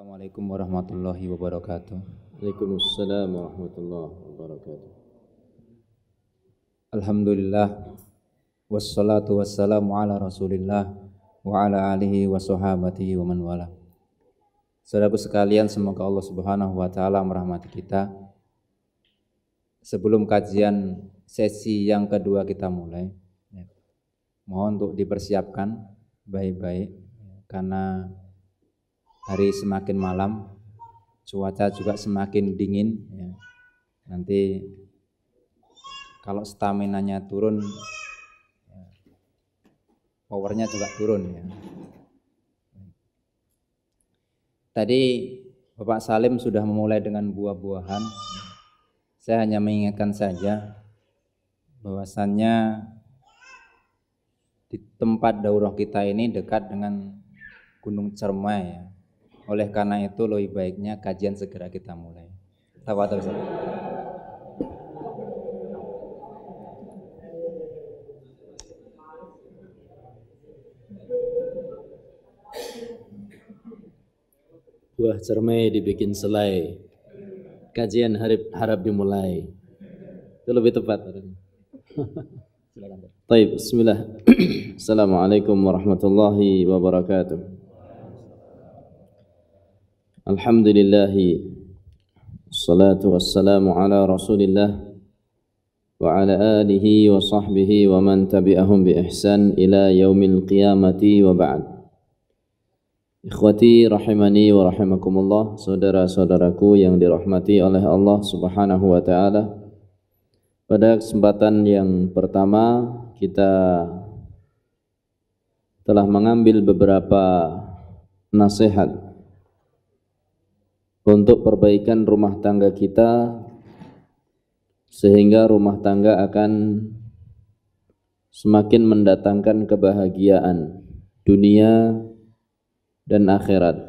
Assalamualaikum warahmatullahi wabarakatuh. Waalaikumsalam warahmatullahi wabarakatuh. Alhamdulillah wassalatu wassalamu ala Rasulillah wa ala alihi wa sahabatihi wa man wala. Saudaraku sekalian, semoga Allah Subhanahu wa taala merahmati kita. Sebelum kajian sesi yang kedua kita mulai, ya, mohon untuk dipersiapkan baik-baik karena hari semakin malam, cuaca juga semakin dingin. Ya. Nanti kalau staminanya turun, ya, powernya juga turun. Ya. Tadi Bapak Salim sudah memulai dengan buah-buahan. Saya hanya mengingatkan saja bahwasannya di tempat daurah kita ini dekat dengan Gunung Cermai ya. Oleh karena itu lebih baiknya kajian segera kita mulai. Tawatur Ustaz. Buah cermai dibikin selai. Kajian harap, harap dimulai. Itu lebih tepat. Baik, bismillah. Assalamualaikum warahmatullahi wabarakatuh. Alhamdulillah Salatu wassalamu ala rasulillah Wa ala alihi wa sahbihi wa man tabi'ahum bi ihsan ila yaumil qiyamati wa ba'd Ikhwati rahimani wa rahimakumullah Saudara-saudaraku yang dirahmati oleh Allah subhanahu wa ta'ala Pada kesempatan yang pertama kita telah mengambil beberapa nasihat untuk perbaikan rumah tangga kita sehingga rumah tangga akan semakin mendatangkan kebahagiaan dunia dan akhirat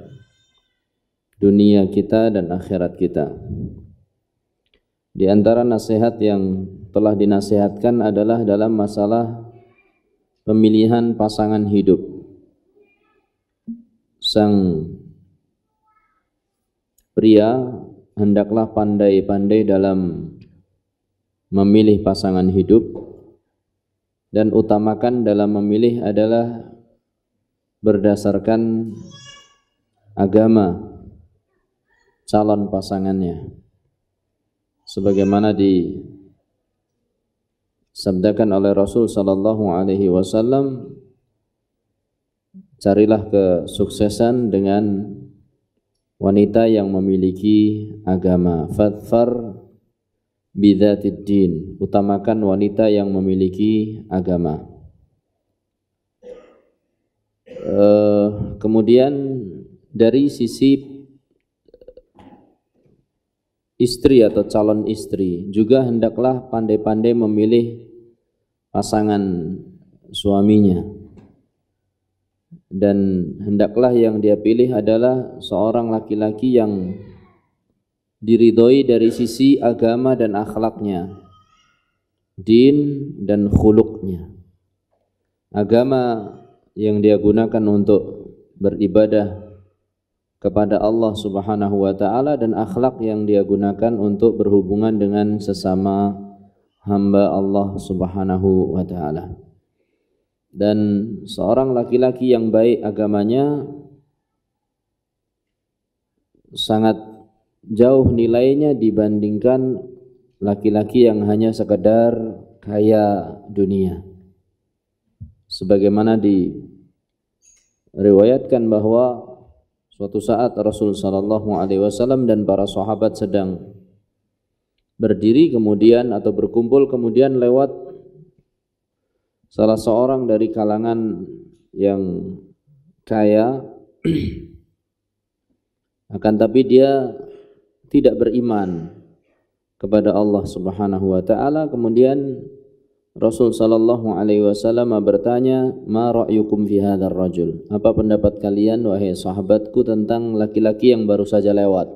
dunia kita dan akhirat kita di antara nasihat yang telah dinasihatkan adalah dalam masalah pemilihan pasangan hidup sang Pria hendaklah pandai-pandai dalam memilih pasangan hidup dan utamakan dalam memilih adalah berdasarkan agama calon pasangannya sebagaimana di sabdakan oleh Rasul sallallahu alaihi wasallam carilah kesuksesan dengan wanita yang memiliki agama fadfar bidzatid utamakan wanita yang memiliki agama uh, kemudian dari sisi eh, istri atau calon istri juga hendaklah pandai-pandai memilih pasangan suaminya dan hendaklah yang dia pilih adalah seorang laki-laki yang diridhoi dari sisi agama dan akhlaknya, din dan khuluknya. Agama yang dia gunakan untuk beribadah kepada Allah Subhanahu wa taala dan akhlak yang dia gunakan untuk berhubungan dengan sesama hamba Allah Subhanahu wa taala dan seorang laki-laki yang baik agamanya sangat jauh nilainya dibandingkan laki-laki yang hanya sekedar kaya dunia. Sebagaimana diriwayatkan bahwa suatu saat Rasul sallallahu alaihi wasallam dan para sahabat sedang berdiri kemudian atau berkumpul kemudian lewat salah seorang dari kalangan yang kaya akan tapi dia tidak beriman kepada Allah Subhanahu wa taala kemudian Rasul sallallahu alaihi wasallam bertanya ma ra'yukum fi hadzal rajul apa pendapat kalian wahai sahabatku tentang laki-laki yang baru saja lewat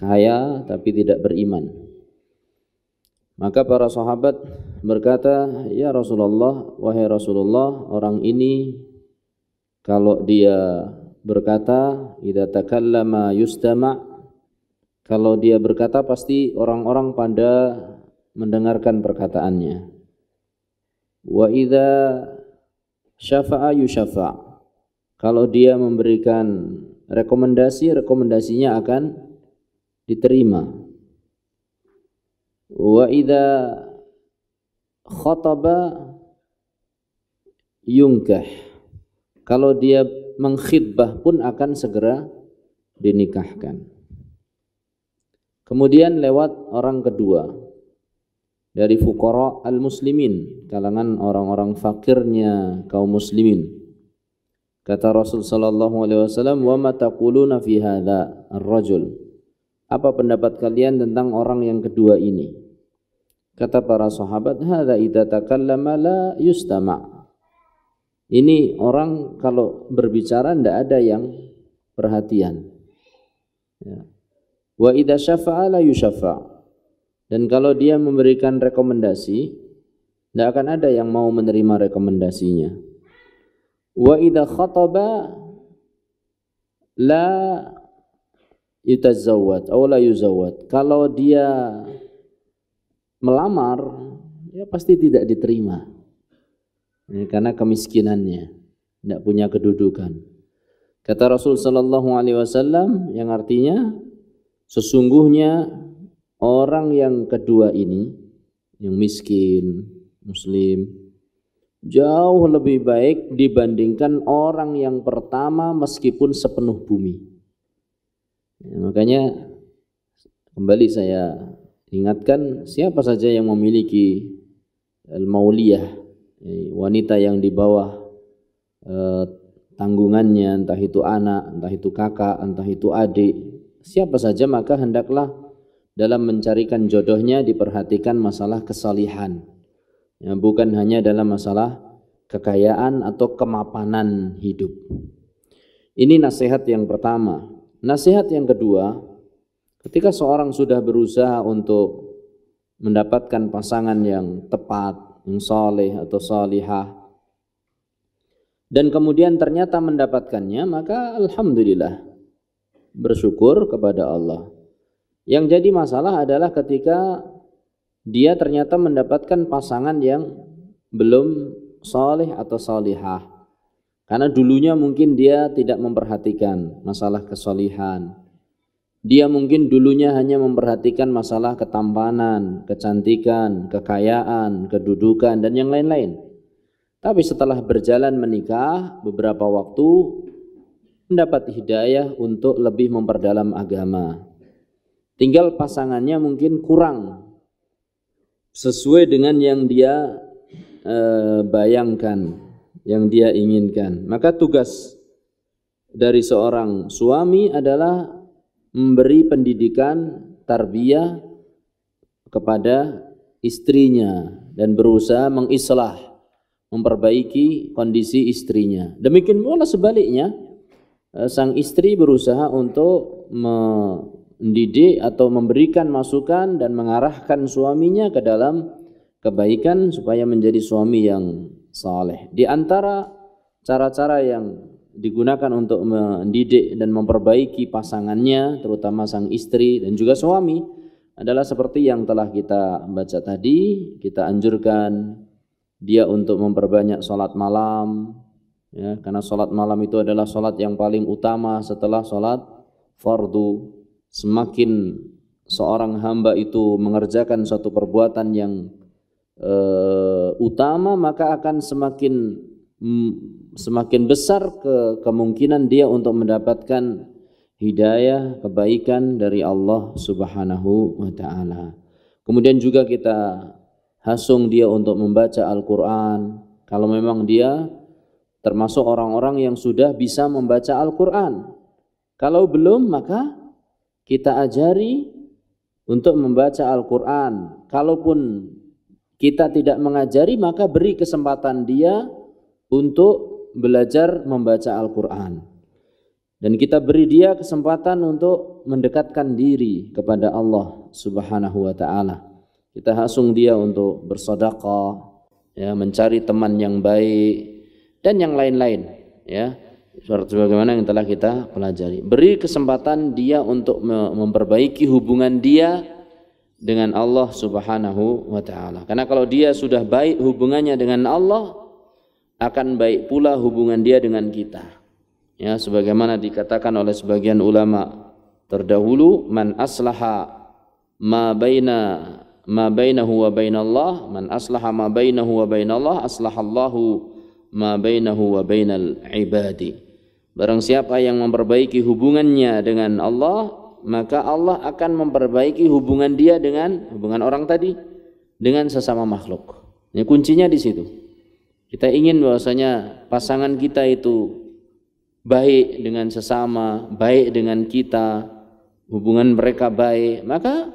kaya tapi tidak beriman maka para sahabat berkata, "Ya Rasulullah, wahai Rasulullah, orang ini kalau dia berkata, idza takallama yustama' kalau dia berkata pasti orang-orang pada mendengarkan perkataannya. Wa idza syafa'a Kalau dia memberikan rekomendasi, rekomendasinya akan diterima wa idza khotaba yungkah kalau dia mengkhidbah pun akan segera dinikahkan kemudian lewat orang kedua dari fukara al-muslimin kalangan orang-orang fakirnya kaum muslimin kata Rasul sallallahu alaihi wasallam wa ma taquluna fi hadza ar-rajul apa pendapat kalian tentang orang yang kedua ini Kata para sahabat, "Hadza idza takallama la yustama'." Ini orang kalau berbicara tidak ada yang perhatian. Ya. Wa idza syafa'a la yushafa'. Dan kalau dia memberikan rekomendasi, tidak akan ada yang mau menerima rekomendasinya. Wa idza khataba la yutazawwad atau la yuzawwad. Kalau dia melamar ya pasti tidak diterima ya, karena kemiskinannya tidak punya kedudukan kata Rasul Sallallahu Alaihi Wasallam yang artinya sesungguhnya orang yang kedua ini yang miskin muslim jauh lebih baik dibandingkan orang yang pertama meskipun sepenuh bumi ya, makanya kembali saya Ingatkan siapa saja yang memiliki al-mauliyah, eh, wanita yang di bawah eh, tanggungannya, entah itu anak, entah itu kakak, entah itu adik, siapa saja maka hendaklah dalam mencarikan jodohnya diperhatikan masalah kesalihan. Ya, bukan hanya dalam masalah kekayaan atau kemapanan hidup. Ini nasihat yang pertama. Nasihat yang kedua, Ketika seorang sudah berusaha untuk mendapatkan pasangan yang tepat, yang soleh atau solihah, dan kemudian ternyata mendapatkannya, maka Alhamdulillah, bersyukur kepada Allah. Yang jadi masalah adalah ketika dia ternyata mendapatkan pasangan yang belum soleh atau solihah. Karena dulunya mungkin dia tidak memperhatikan masalah kesolihan, dia mungkin dulunya hanya memperhatikan masalah ketampanan, kecantikan, kekayaan, kedudukan, dan yang lain-lain. Tapi setelah berjalan menikah beberapa waktu, mendapat hidayah untuk lebih memperdalam agama. Tinggal pasangannya mungkin kurang sesuai dengan yang dia e, bayangkan, yang dia inginkan. Maka tugas dari seorang suami adalah memberi pendidikan tarbiyah kepada istrinya dan berusaha mengislah memperbaiki kondisi istrinya. Demikian pula sebaliknya eh, sang istri berusaha untuk mendidik atau memberikan masukan dan mengarahkan suaminya ke dalam kebaikan supaya menjadi suami yang saleh. Di antara cara-cara yang digunakan untuk mendidik dan memperbaiki pasangannya, terutama sang istri dan juga suami, adalah seperti yang telah kita baca tadi, kita anjurkan dia untuk memperbanyak sholat malam, ya, karena sholat malam itu adalah sholat yang paling utama setelah sholat fardu. Semakin seorang hamba itu mengerjakan suatu perbuatan yang e, utama, maka akan semakin semakin besar ke kemungkinan dia untuk mendapatkan hidayah, kebaikan dari Allah Subhanahu wa taala. Kemudian juga kita hasung dia untuk membaca Al-Qur'an kalau memang dia termasuk orang-orang yang sudah bisa membaca Al-Qur'an. Kalau belum maka kita ajari untuk membaca Al-Qur'an. Kalaupun kita tidak mengajari maka beri kesempatan dia untuk belajar membaca Al-Quran. Dan kita beri dia kesempatan untuk mendekatkan diri kepada Allah subhanahu wa ta'ala. Kita hasung dia untuk bersodakah, ya, mencari teman yang baik, dan yang lain-lain. Ya, sebagaimana yang telah kita pelajari. Beri kesempatan dia untuk memperbaiki hubungan dia dengan Allah Subhanahu wa taala. Karena kalau dia sudah baik hubungannya dengan Allah, akan baik pula hubungan dia dengan kita. Ya, sebagaimana dikatakan oleh sebagian ulama terdahulu, man aslaha ma baina ma bainahu wa bainallah, man aslaha ma bainahu wa bainallah, aslahallahu ma bainahu wa bainal ibadi. Barang siapa yang memperbaiki hubungannya dengan Allah, maka Allah akan memperbaiki hubungan dia dengan hubungan orang tadi dengan sesama makhluk. Ini kuncinya di situ. Kita ingin bahwasanya pasangan kita itu baik dengan sesama, baik dengan kita, hubungan mereka baik, maka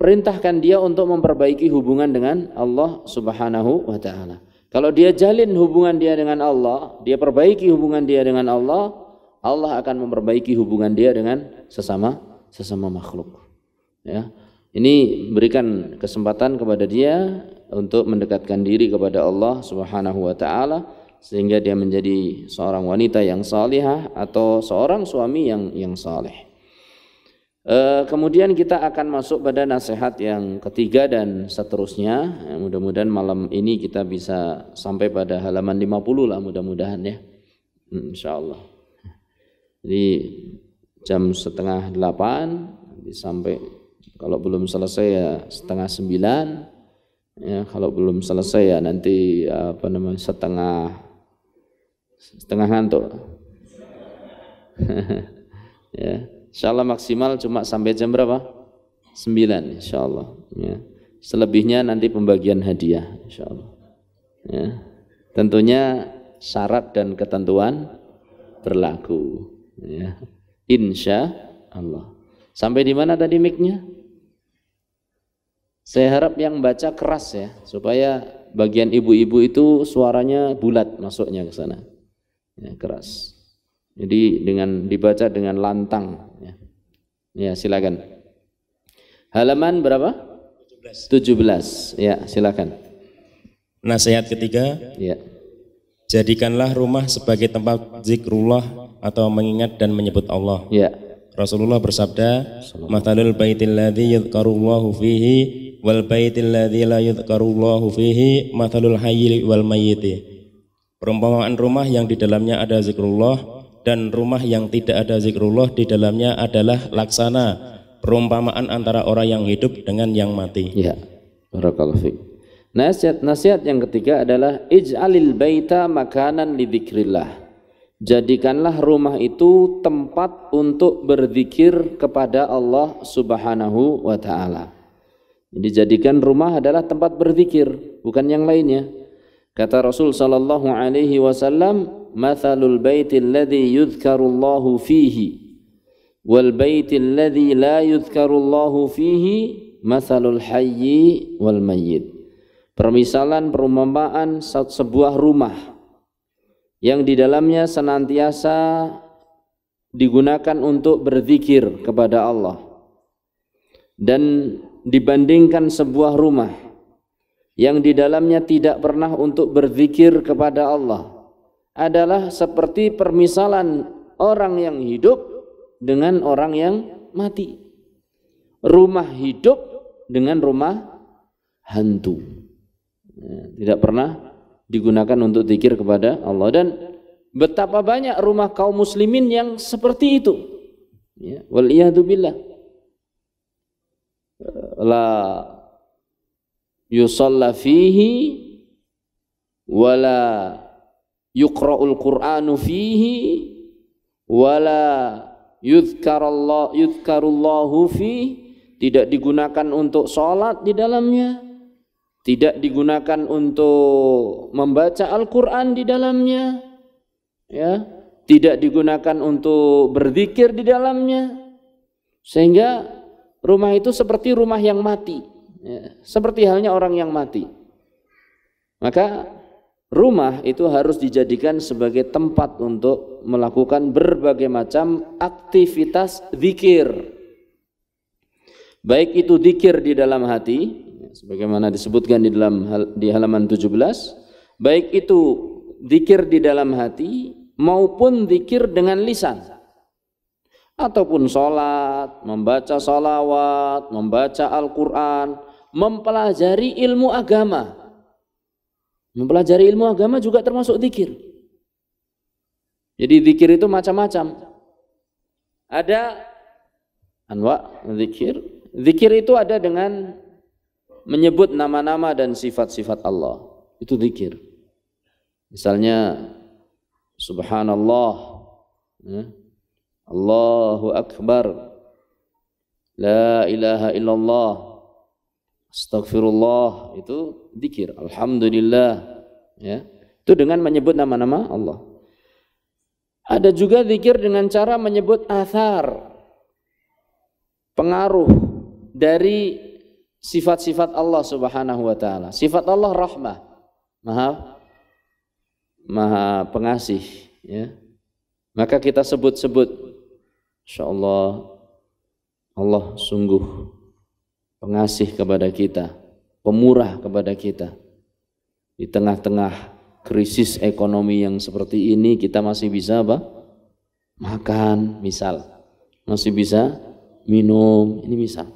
perintahkan dia untuk memperbaiki hubungan dengan Allah Subhanahu wa taala. Kalau dia jalin hubungan dia dengan Allah, dia perbaiki hubungan dia dengan Allah, Allah akan memperbaiki hubungan dia dengan sesama sesama makhluk. Ya. Ini berikan kesempatan kepada dia untuk mendekatkan diri kepada Allah Subhanahu wa taala sehingga dia menjadi seorang wanita yang salihah atau seorang suami yang yang saleh. E, kemudian kita akan masuk pada nasihat yang ketiga dan seterusnya. Ya, mudah-mudahan malam ini kita bisa sampai pada halaman 50 lah mudah-mudahan ya. Insya Allah. Jadi jam setengah delapan sampai kalau belum selesai ya setengah sembilan ya kalau belum selesai ya nanti ya, apa namanya setengah setengah ngantuk ya insyaallah maksimal cuma sampai jam berapa 9 insyaallah ya selebihnya nanti pembagian hadiah insyaallah ya tentunya syarat dan ketentuan berlaku ya insya Allah sampai di mana tadi micnya saya harap yang baca keras ya, supaya bagian ibu-ibu itu suaranya bulat masuknya ke sana. Ya, keras. Jadi dengan dibaca dengan lantang ya. Ya, silakan. Halaman berapa? 17. 17. Ya, silakan. Nasihat ketiga. Ya. Jadikanlah rumah sebagai tempat zikrullah atau mengingat dan menyebut Allah. Ya. Rasulullah bersabda, "Matalul baitil ladzi yadhkarullahu fihi wal baitil ladzi la yudhkarullahu fihi mathalul hayyil wal mayyiti. Perumpamaan rumah yang di dalamnya ada zikrullah dan rumah yang tidak ada zikrullah di dalamnya adalah laksana perumpamaan antara orang yang hidup dengan yang mati. Ya. Barakallahu fiik. Nasihat nasihat yang ketiga adalah ij'alil baita makanan lidzikrillah. Jadikanlah rumah itu tempat untuk berzikir kepada Allah Subhanahu wa taala. Dijadikan rumah adalah tempat berzikir, bukan yang lainnya. Kata Rasul sallallahu alaihi wasallam, "Matsalul baitil ladzi yuzkarullahu fihi wal baitil ladzi la yuzkarullahu fihi matsalul hayyi wal mayyit." Permisalan perumpamaan sebuah rumah yang di dalamnya senantiasa digunakan untuk berzikir kepada Allah dan dibandingkan sebuah rumah yang di dalamnya tidak pernah untuk berzikir kepada Allah adalah seperti permisalan orang yang hidup dengan orang yang mati. Rumah hidup dengan rumah hantu. Nah, tidak pernah digunakan untuk zikir kepada Allah dan betapa banyak rumah kaum muslimin yang seperti itu. Ya, la yusalla fihi wala yuqra'ul qur'anu fihi wala yudhkarallah yudhkarullahu fi tidak digunakan untuk sholat di dalamnya tidak digunakan untuk membaca Al-Qur'an di dalamnya ya tidak digunakan untuk berzikir di dalamnya sehingga Rumah itu seperti rumah yang mati, ya, seperti halnya orang yang mati. Maka rumah itu harus dijadikan sebagai tempat untuk melakukan berbagai macam aktivitas zikir. Baik itu zikir di dalam hati, ya, sebagaimana disebutkan di dalam di halaman 17, baik itu zikir di dalam hati maupun zikir dengan lisan ataupun sholat, membaca sholawat, membaca Al-Quran, mempelajari ilmu agama. Mempelajari ilmu agama juga termasuk zikir. Jadi zikir itu macam-macam. Ada anwa zikir. Zikir itu ada dengan menyebut nama-nama dan sifat-sifat Allah. Itu zikir. Misalnya subhanallah, ya Allahu akbar. La ilaha illallah. Astagfirullah itu dikir. Alhamdulillah. Ya. Itu dengan menyebut nama-nama Allah. Ada juga dikir dengan cara menyebut athar. Pengaruh dari sifat-sifat Allah Subhanahu wa taala. Sifat Allah rahmah. Maha Maha pengasih, ya. Maka kita sebut-sebut insyaallah Allah sungguh pengasih kepada kita, pemurah kepada kita. Di tengah-tengah krisis ekonomi yang seperti ini kita masih bisa apa? Makan misal, masih bisa minum, ini misal.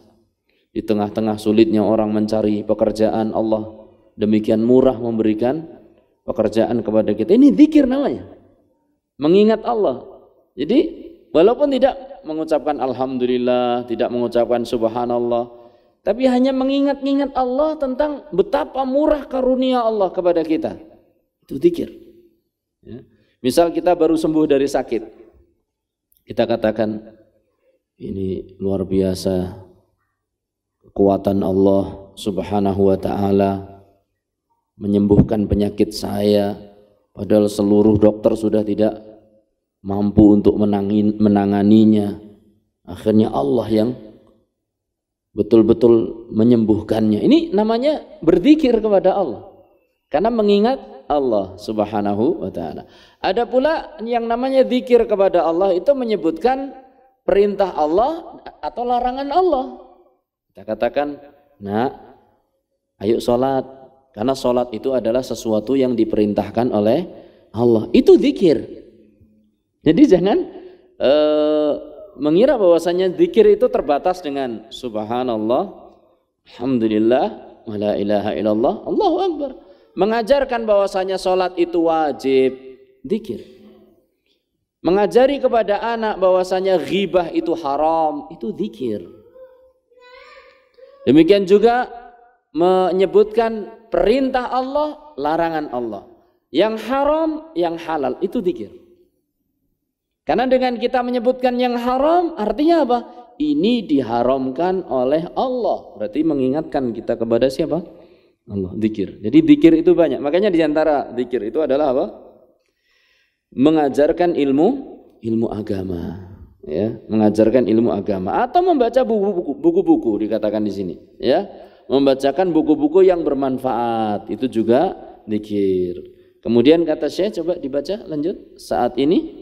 Di tengah-tengah sulitnya orang mencari pekerjaan Allah demikian murah memberikan pekerjaan kepada kita. Ini zikir namanya. Mengingat Allah. Jadi Walaupun tidak mengucapkan alhamdulillah, tidak mengucapkan subhanallah, tapi hanya mengingat-ingat Allah tentang betapa murah karunia Allah kepada kita. Itu zikir. Ya. Misal kita baru sembuh dari sakit, kita katakan ini luar biasa kekuatan Allah Subhanahu wa taala menyembuhkan penyakit saya padahal seluruh dokter sudah tidak mampu untuk menangin, menanganinya. Akhirnya Allah yang betul-betul menyembuhkannya. Ini namanya berzikir kepada Allah. Karena mengingat Allah Subhanahu wa taala. Ada pula yang namanya zikir kepada Allah itu menyebutkan perintah Allah atau larangan Allah. Kita katakan, "Nak, ayo salat." Karena salat itu adalah sesuatu yang diperintahkan oleh Allah. Itu zikir. Jadi jangan eh, mengira bahwasanya zikir itu terbatas dengan subhanallah, alhamdulillah, wa la ilaha illallah, Allahu akbar. Mengajarkan bahwasanya salat itu wajib zikir. Mengajari kepada anak bahwasanya ghibah itu haram, itu zikir. Demikian juga menyebutkan perintah Allah, larangan Allah. Yang haram, yang halal itu zikir. Karena dengan kita menyebutkan yang haram artinya apa? Ini diharamkan oleh Allah. Berarti mengingatkan kita kepada siapa? Allah, zikir. Jadi zikir itu banyak. Makanya diantara zikir itu adalah apa? Mengajarkan ilmu, ilmu agama. Ya, mengajarkan ilmu agama atau membaca buku-buku dikatakan di sini, ya. Membacakan buku-buku yang bermanfaat itu juga zikir. Kemudian kata saya, coba dibaca lanjut saat ini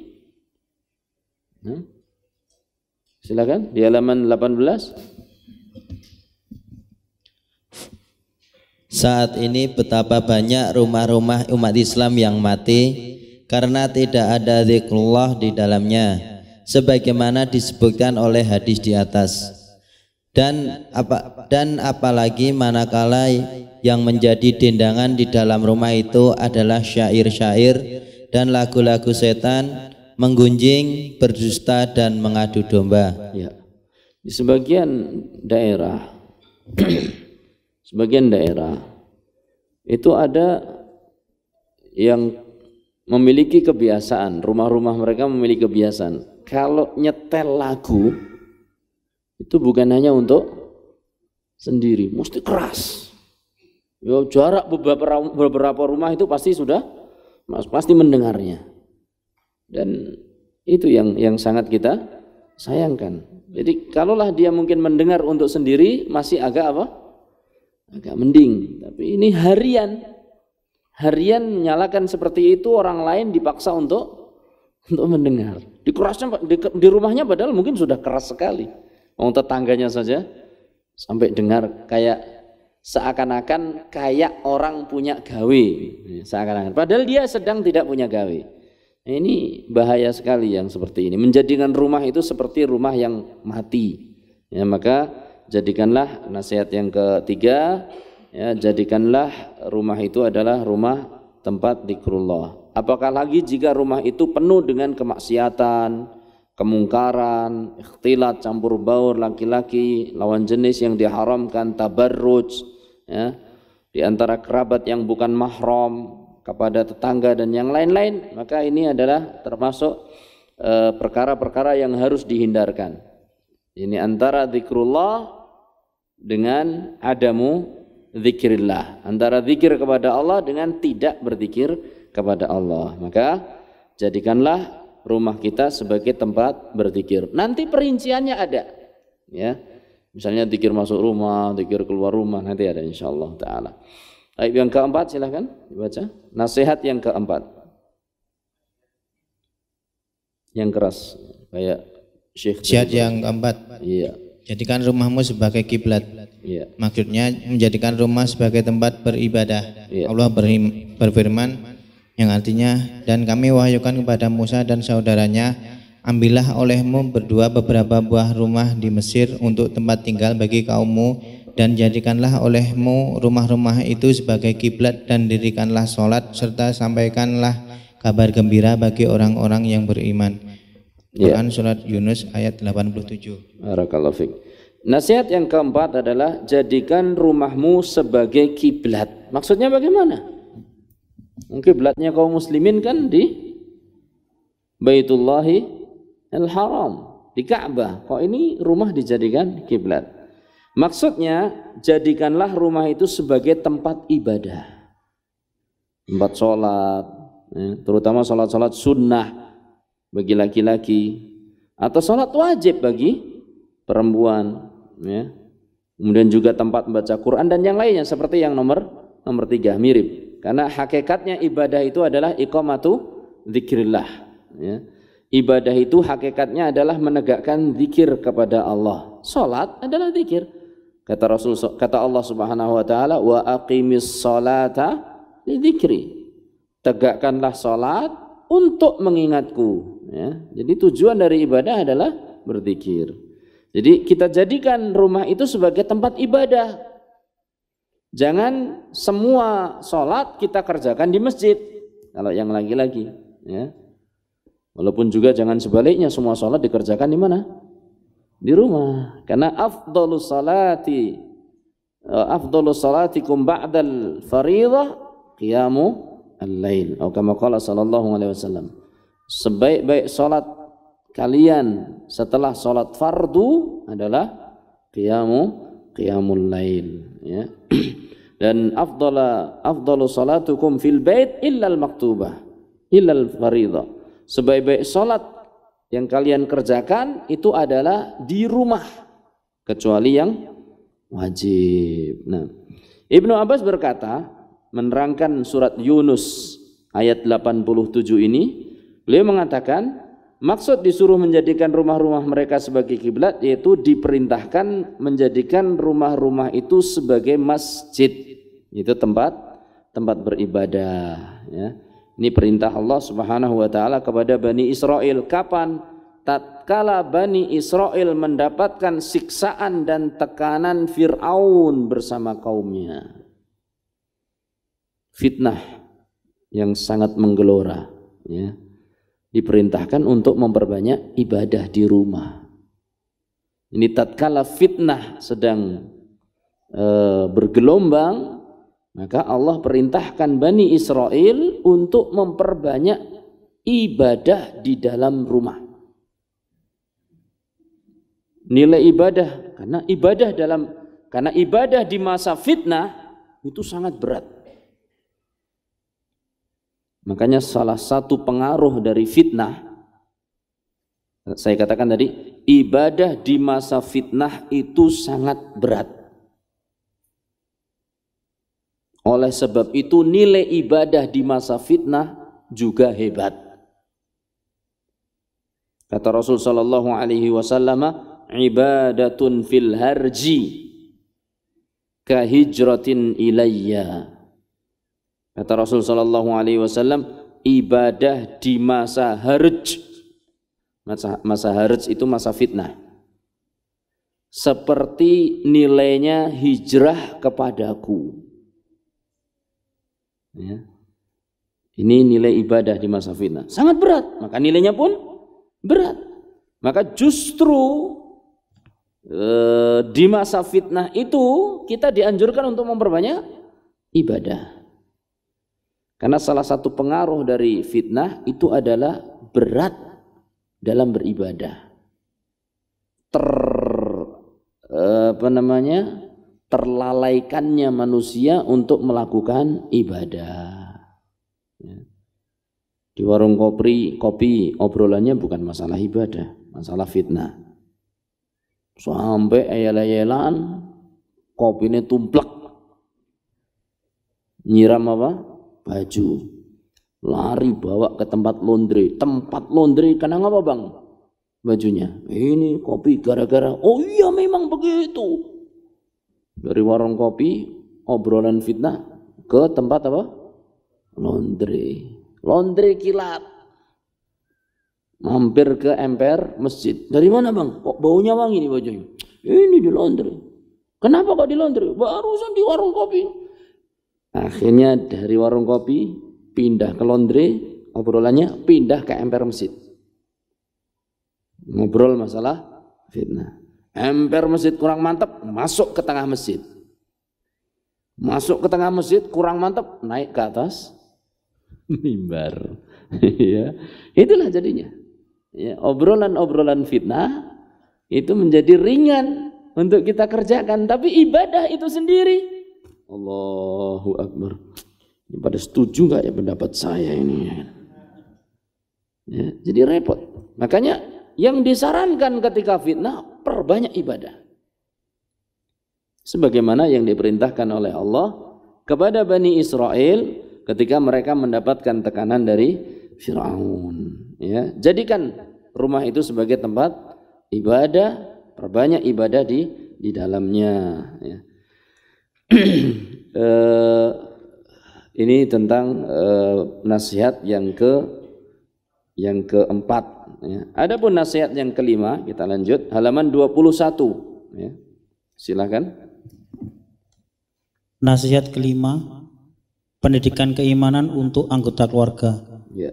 Hmm? Silakan di halaman 18. Saat ini betapa banyak rumah-rumah umat Islam yang mati karena tidak ada zikrullah di dalamnya sebagaimana disebutkan oleh hadis di atas. Dan apa dan apalagi manakala yang menjadi dendangan di dalam rumah itu adalah syair-syair dan lagu-lagu setan menggunjing, berdusta dan mengadu domba. Ya. Di sebagian daerah sebagian daerah itu ada yang memiliki kebiasaan, rumah-rumah mereka memiliki kebiasaan. Kalau nyetel lagu itu bukan hanya untuk sendiri, mesti keras. Ya, jarak beberapa beberapa rumah itu pasti sudah pasti mendengarnya. Dan itu yang yang sangat kita sayangkan. Jadi kalaulah dia mungkin mendengar untuk sendiri masih agak apa? Agak mending. Tapi ini harian. Harian menyalakan seperti itu orang lain dipaksa untuk untuk mendengar. Di kerasnya di, di rumahnya padahal mungkin sudah keras sekali. Orang tetangganya saja sampai dengar kayak seakan-akan kayak orang punya gawe seakan-akan padahal dia sedang tidak punya gawe ini bahaya sekali yang seperti ini. Menjadikan rumah itu seperti rumah yang mati. Ya, maka jadikanlah nasihat yang ketiga, ya, jadikanlah rumah itu adalah rumah tempat zikrullah. Apakah lagi jika rumah itu penuh dengan kemaksiatan, kemungkaran, ikhtilat, campur baur laki-laki, lawan jenis yang diharamkan, tabarruj, ya, di antara kerabat yang bukan mahram, kepada tetangga dan yang lain-lain, maka ini adalah termasuk eh, perkara-perkara yang harus dihindarkan. Ini antara zikrullah dengan adamu zikrillah. Antara zikir kepada Allah dengan tidak berzikir kepada Allah. Maka jadikanlah rumah kita sebagai tempat berzikir. Nanti perinciannya ada. Ya. Misalnya zikir masuk rumah, zikir keluar rumah nanti ada insyaallah taala. Baik, yang keempat silahkan dibaca. Nasihat yang keempat. Yang keras, kayak Syekh. Syekh yang keempat. Iya. Jadikan rumahmu sebagai kiblat. Iya. Maksudnya menjadikan rumah sebagai tempat beribadah. Iya. Allah berfirman yang artinya dan kami wahyukan kepada Musa dan saudaranya ambillah olehmu berdua beberapa buah rumah di Mesir untuk tempat tinggal bagi kaummu dan jadikanlah olehmu rumah-rumah itu sebagai kiblat dan dirikanlah sholat serta sampaikanlah kabar gembira bagi orang-orang yang beriman. Ya. Quran surat Yunus ayat 87. Nasihat yang keempat adalah jadikan rumahmu sebagai kiblat. Maksudnya bagaimana? Kiblatnya kaum muslimin kan di Baitullahi Al-Haram, di Ka'bah. Kok ini rumah dijadikan kiblat? Maksudnya jadikanlah rumah itu sebagai tempat ibadah, tempat sholat, ya, terutama sholat-sholat sunnah bagi laki-laki atau sholat wajib bagi perempuan. Ya. Kemudian juga tempat membaca Quran dan yang lainnya seperti yang nomor nomor tiga mirip. Karena hakikatnya ibadah itu adalah iqamatu zikrillah. Ya. Ibadah itu hakikatnya adalah menegakkan zikir kepada Allah. Sholat adalah zikir. Kata Rasul kata Allah Subhanahu wa taala wa aqimis salata lidzikri. Tegakkanlah salat untuk mengingatku ya. Jadi tujuan dari ibadah adalah berzikir. Jadi kita jadikan rumah itu sebagai tempat ibadah. Jangan semua salat kita kerjakan di masjid. Kalau yang lagi-lagi, ya. Walaupun juga jangan sebaliknya semua salat dikerjakan di mana? di rumah karena afdalu salati eh, afdalu salatikum ba'dal faridah qiyamu al-lail atau kama qala sallallahu alaihi wasallam sebaik-baik salat kalian setelah salat fardu adalah qiyamu qiyamul lail ya dan afdala afdalu salatukum fil bait illa al maktubah illa al faridah sebaik-baik salat yang kalian kerjakan itu adalah di rumah kecuali yang wajib. Nah, Ibnu Abbas berkata menerangkan surat Yunus ayat 87 ini, beliau mengatakan maksud disuruh menjadikan rumah-rumah mereka sebagai kiblat yaitu diperintahkan menjadikan rumah-rumah itu sebagai masjid. Itu tempat tempat beribadah ya ini perintah Allah Subhanahu wa taala kepada Bani Israel. Kapan? Tatkala Bani Israel mendapatkan siksaan dan tekanan Fir'aun bersama kaumnya. Fitnah yang sangat menggelora. Ya. Diperintahkan untuk memperbanyak ibadah di rumah. Ini tatkala fitnah sedang e, bergelombang, maka Allah perintahkan Bani Israel untuk memperbanyak ibadah di dalam rumah. Nilai ibadah karena ibadah dalam karena ibadah di masa fitnah itu sangat berat. Makanya salah satu pengaruh dari fitnah saya katakan tadi ibadah di masa fitnah itu sangat berat. Oleh sebab itu nilai ibadah di masa fitnah juga hebat. Kata Rasul sallallahu alaihi wasallam, ibadatun fil harji ka hijratin ilayya. Kata Rasul sallallahu alaihi wasallam, ibadah di masa harj. Masa, masa harj itu masa fitnah. Seperti nilainya hijrah kepadaku Ya. Ini nilai ibadah di masa fitnah. Sangat berat. Maka nilainya pun berat. Maka justru e, di masa fitnah itu kita dianjurkan untuk memperbanyak ibadah. Karena salah satu pengaruh dari fitnah itu adalah berat dalam beribadah. Ter eh, apa namanya? terlalaikannya manusia untuk melakukan ibadah. Ya. Di warung kopi, kopi obrolannya bukan masalah ibadah, masalah fitnah. Sampai ayel-ayelan, kopi ini tumplek. Nyiram apa? Baju. Lari bawa ke tempat laundry. Tempat laundry kenapa apa bang? Bajunya. Ini kopi gara-gara. Oh iya memang begitu dari warung kopi, obrolan fitnah ke tempat apa? Laundry. Laundry kilat. Mampir ke emper masjid. Dari mana bang? Kok baunya wangi ini bajunya? Ini di laundry. Kenapa kok di laundry? Barusan di warung kopi. Akhirnya dari warung kopi pindah ke laundry, obrolannya pindah ke emper masjid. Ngobrol masalah fitnah. Hampir masjid kurang mantap masuk ke tengah masjid masuk ke tengah masjid kurang mantap naik ke atas mimbar ya itulah jadinya ya, obrolan-obrolan fitnah itu menjadi ringan untuk kita kerjakan tapi ibadah itu sendiri Allahu Akbar ini pada setuju nggak ya pendapat saya ini ya, jadi repot makanya yang disarankan ketika fitnah perbanyak ibadah. Sebagaimana yang diperintahkan oleh Allah kepada Bani Israel ketika mereka mendapatkan tekanan dari Firaun. Ya, jadikan rumah itu sebagai tempat ibadah, perbanyak ibadah di di dalamnya. Ya. e, ini tentang e, nasihat yang ke yang keempat ya. pun nasihat yang kelima kita lanjut halaman 21 ya. Silakan. Nasihat kelima pendidikan keimanan untuk anggota keluarga. Ya.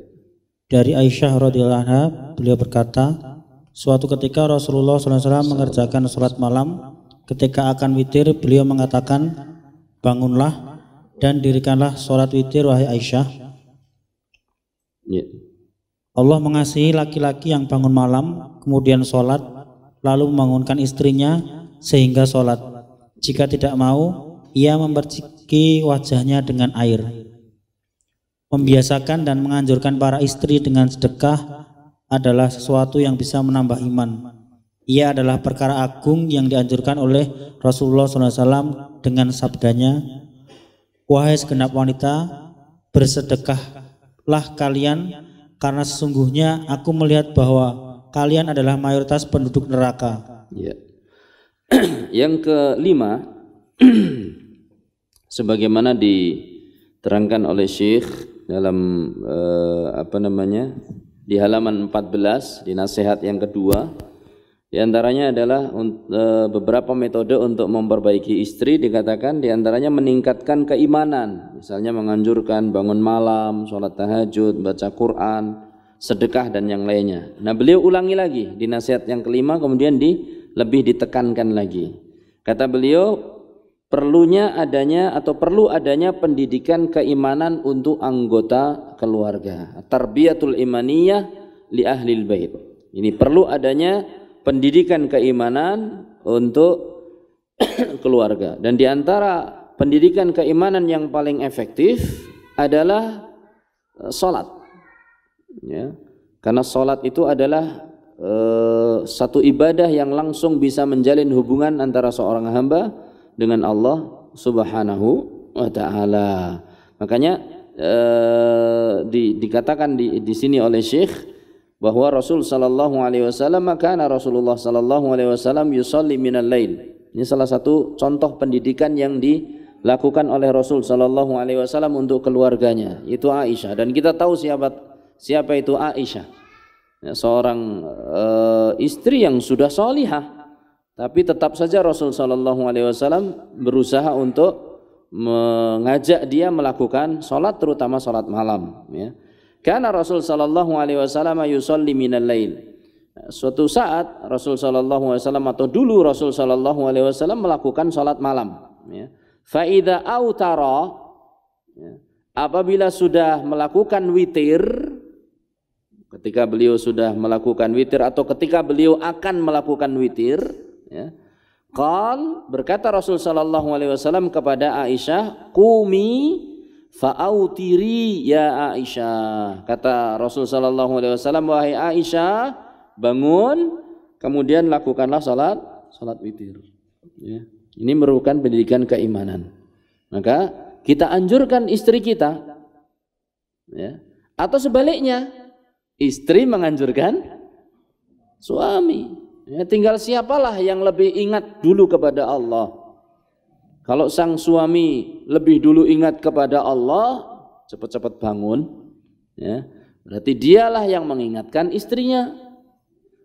Dari Aisyah radhiyallahu anha beliau berkata, suatu ketika Rasulullah SAW mengerjakan sholat malam. Ketika akan witir, beliau mengatakan, bangunlah dan dirikanlah sholat witir wahai Aisyah. Ya. Allah mengasihi laki-laki yang bangun malam, kemudian sholat, lalu membangunkan istrinya sehingga sholat. Jika tidak mau, ia memperciki wajahnya dengan air. Membiasakan dan menganjurkan para istri dengan sedekah adalah sesuatu yang bisa menambah iman. Ia adalah perkara agung yang dianjurkan oleh Rasulullah SAW dengan sabdanya, Wahai segenap wanita, bersedekahlah kalian karena sesungguhnya aku melihat bahwa kalian adalah mayoritas penduduk neraka. Ya. Yang kelima sebagaimana diterangkan oleh Syekh dalam eh, apa namanya? di halaman 14 di nasihat yang kedua di antaranya adalah e, beberapa metode untuk memperbaiki istri dikatakan di antaranya meningkatkan keimanan, misalnya menganjurkan bangun malam, sholat tahajud, baca Quran, sedekah dan yang lainnya. Nah, beliau ulangi lagi di nasihat yang kelima kemudian di lebih ditekankan lagi. Kata beliau, perlunya adanya atau perlu adanya pendidikan keimanan untuk anggota keluarga. Tarbiyatul imaniyah li ahlil bait. Ini perlu adanya pendidikan keimanan untuk keluarga. Dan di antara pendidikan keimanan yang paling efektif adalah eh, salat. Ya. Karena salat itu adalah e, satu ibadah yang langsung bisa menjalin hubungan antara seorang hamba dengan Allah Subhanahu wa taala. Makanya e, di, dikatakan di, di sini oleh Syekh bahwa Rasul sallallahu alaihi wasallam kana Rasulullah sallallahu alaihi wasallam yusalli minal Ini salah satu contoh pendidikan yang dilakukan oleh Rasul sallallahu alaihi wasallam untuk keluarganya, itu Aisyah dan kita tahu siapa siapa itu Aisyah. Ya, seorang e, istri yang sudah solihah tapi tetap saja Rasul sallallahu alaihi wasallam berusaha untuk mengajak dia melakukan salat terutama salat malam ya karena Rasul Shallallahu alaihi wasallam yusalli minal lail. Suatu saat Rasul Shallallahu alaihi wasallam atau dulu Rasul Shallallahu alaihi wasallam melakukan sholat malam, ya. Faida autara ya, apabila sudah melakukan witir ketika beliau sudah melakukan witir atau ketika beliau akan melakukan witir, ya. berkata Rasul Shallallahu alaihi wasallam kepada Aisyah, kumi Fa'autiri ya Aisyah. Kata Rasul sallallahu alaihi wasallam, wahai Aisyah, bangun kemudian lakukanlah salat salat witir. Ya. Ini merupakan pendidikan keimanan. Maka kita anjurkan istri kita ya. Atau sebaliknya, istri menganjurkan suami. Ya, tinggal siapalah yang lebih ingat dulu kepada Allah. Kalau sang suami lebih dulu ingat kepada Allah, cepat-cepat bangun, ya. Berarti dialah yang mengingatkan istrinya.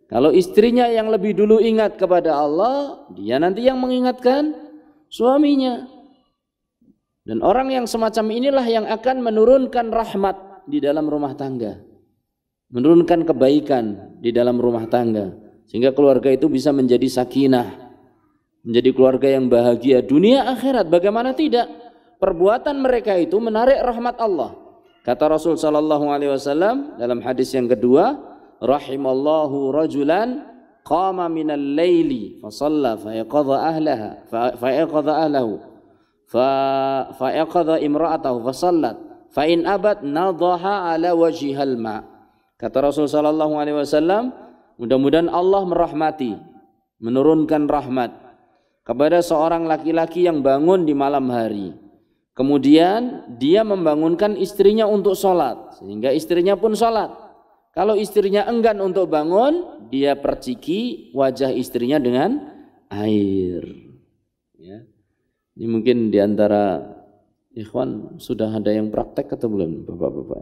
Kalau istrinya yang lebih dulu ingat kepada Allah, dia nanti yang mengingatkan suaminya. Dan orang yang semacam inilah yang akan menurunkan rahmat di dalam rumah tangga. Menurunkan kebaikan di dalam rumah tangga. Sehingga keluarga itu bisa menjadi sakinah, menjadi keluarga yang bahagia dunia akhirat bagaimana tidak perbuatan mereka itu menarik rahmat Allah kata Rasul sallallahu alaihi wasallam dalam hadis yang kedua rahimallahu rajulan qama minal laili fa shalla fa yaqadha ahlaha fa yaqadha ahlahu fa fa yaqadha imra'atahu fa shallat fa in abat nadaha ala wajhil ma kata Rasul sallallahu alaihi wasallam mudah-mudahan Allah merahmati menurunkan rahmat kepada seorang laki-laki yang bangun di malam hari. Kemudian dia membangunkan istrinya untuk sholat, sehingga istrinya pun sholat. Kalau istrinya enggan untuk bangun, dia perciki wajah istrinya dengan air. Ya. Ini mungkin di antara ikhwan sudah ada yang praktek atau belum bapak-bapak?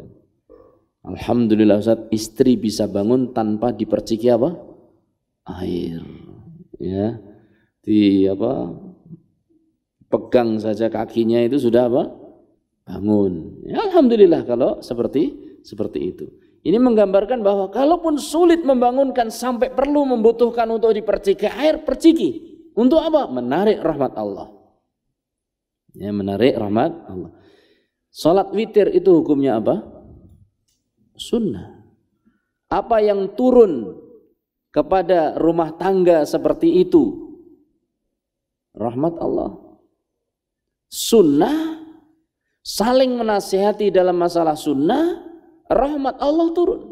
Alhamdulillah Ustaz, istri bisa bangun tanpa diperciki apa? Air. Ya di apa pegang saja kakinya itu sudah apa bangun ya, alhamdulillah kalau seperti seperti itu ini menggambarkan bahwa kalaupun sulit membangunkan sampai perlu membutuhkan untuk diperciki air perciki untuk apa menarik rahmat Allah ya menarik rahmat Allah salat witir itu hukumnya apa sunnah apa yang turun kepada rumah tangga seperti itu rahmat Allah. Sunnah saling menasihati dalam masalah sunnah, rahmat Allah turun.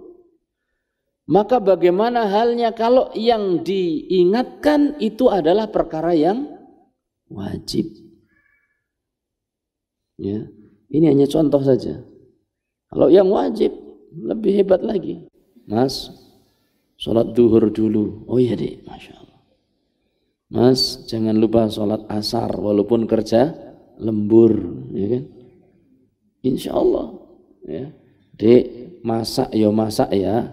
Maka bagaimana halnya kalau yang diingatkan itu adalah perkara yang wajib. Ya, ini hanya contoh saja. Kalau yang wajib lebih hebat lagi. Mas, sholat duhur dulu. Oh iya deh, Masya Mas, jangan lupa sholat asar walaupun kerja lembur, ya kan? Insya Allah, ya. Dek, masak ya masak ya.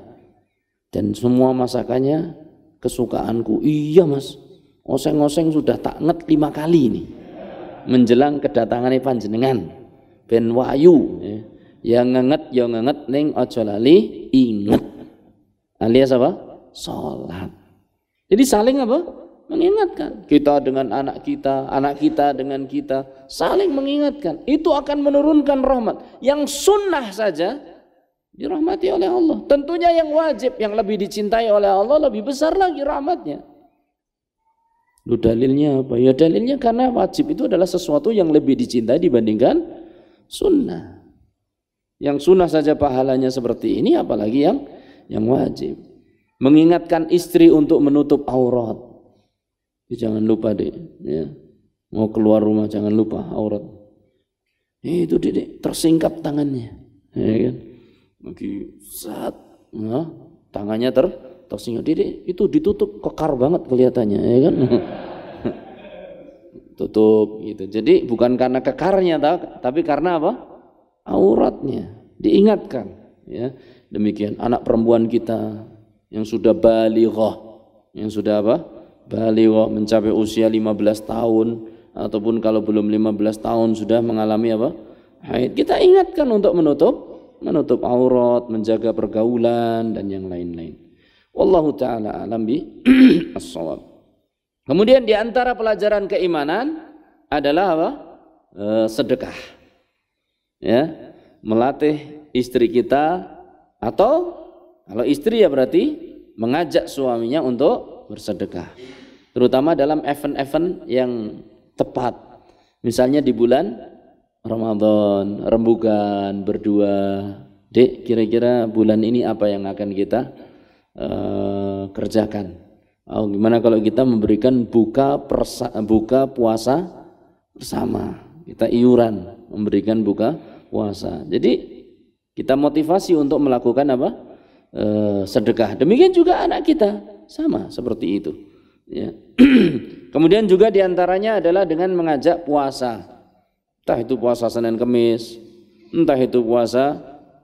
Dan semua masakannya kesukaanku. Iya mas, oseng-oseng sudah tak nget lima kali ini. Menjelang kedatangan kedatangannya panjenengan. Ben wayu, ya. Yang nganget, yang nganget, neng ojo lali, inget. Alias apa? Sholat. Jadi saling apa? mengingatkan kita dengan anak kita, anak kita dengan kita, saling mengingatkan. Itu akan menurunkan rahmat. Yang sunnah saja dirahmati oleh Allah. Tentunya yang wajib, yang lebih dicintai oleh Allah lebih besar lagi rahmatnya. Lu dalilnya apa? Ya dalilnya karena wajib itu adalah sesuatu yang lebih dicintai dibandingkan sunnah. Yang sunnah saja pahalanya seperti ini, apalagi yang yang wajib. Mengingatkan istri untuk menutup aurat jadi jangan lupa deh, ya. mau keluar rumah jangan lupa aurat. Eh, itu dek tersingkap tangannya, ya kan? Lagi saat, nah, tangannya ter tersingkap. dek itu ditutup kekar banget kelihatannya, ya kan? tutup gitu. Jadi bukan karena kekarnya tapi karena apa? auratnya. Diingatkan ya. Demikian anak perempuan kita yang sudah balighah, yang sudah apa? baliwa mencapai usia 15 tahun ataupun kalau belum 15 tahun sudah mengalami apa? haid. Kita ingatkan untuk menutup menutup aurat, menjaga pergaulan dan yang lain-lain. Wallahu taala alam bi as-shawab. Kemudian di antara pelajaran keimanan adalah apa? E, sedekah. Ya, melatih istri kita atau kalau istri ya berarti mengajak suaminya untuk bersedekah terutama dalam event-event yang tepat. Misalnya di bulan Ramadan, rembukan, berdua. Dek, kira-kira bulan ini apa yang akan kita uh, kerjakan? Oh, gimana kalau kita memberikan buka persa, buka puasa bersama? Kita iuran memberikan buka puasa. Jadi kita motivasi untuk melakukan apa? Uh, sedekah. Demikian juga anak kita sama seperti itu. Ya. Kemudian juga diantaranya adalah dengan mengajak puasa. Entah itu puasa Senin Kemis, entah itu puasa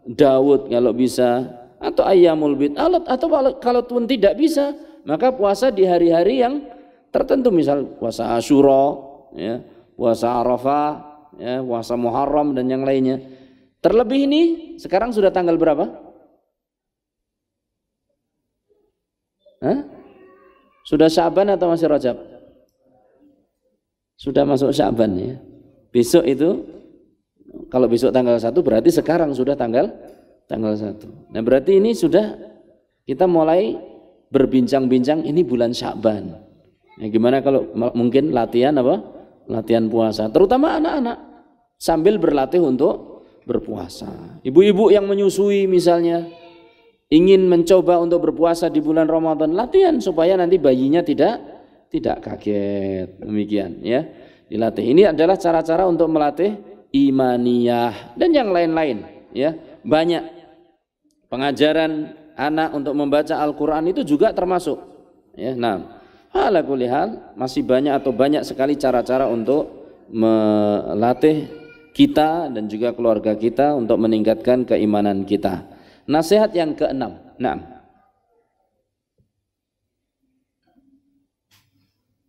Daud kalau bisa, atau ayamul bid alat atau pun tidak bisa, maka puasa di hari-hari yang tertentu misal puasa Ashura, ya, puasa Arafah, ya, puasa Muharram dan yang lainnya. Terlebih ini sekarang sudah tanggal berapa? Hah? Sudah Syaban atau masih Rajab? Sudah masuk Syaban ya. Besok itu kalau besok tanggal 1 berarti sekarang sudah tanggal tanggal 1. Nah, berarti ini sudah kita mulai berbincang-bincang ini bulan Syaban. Ya, gimana kalau mungkin latihan apa? Latihan puasa, terutama anak-anak sambil berlatih untuk berpuasa. Ibu-ibu yang menyusui misalnya, ingin mencoba untuk berpuasa di bulan Ramadan, latihan supaya nanti bayinya tidak tidak kaget. Demikian ya. Dilatih. Ini adalah cara-cara untuk melatih imaniyah dan yang lain-lain ya. Banyak pengajaran anak untuk membaca Al-Qur'an itu juga termasuk ya. Nah, ala kulihal masih banyak atau banyak sekali cara-cara untuk melatih kita dan juga keluarga kita untuk meningkatkan keimanan kita. Nasihat yang keenam. Naam.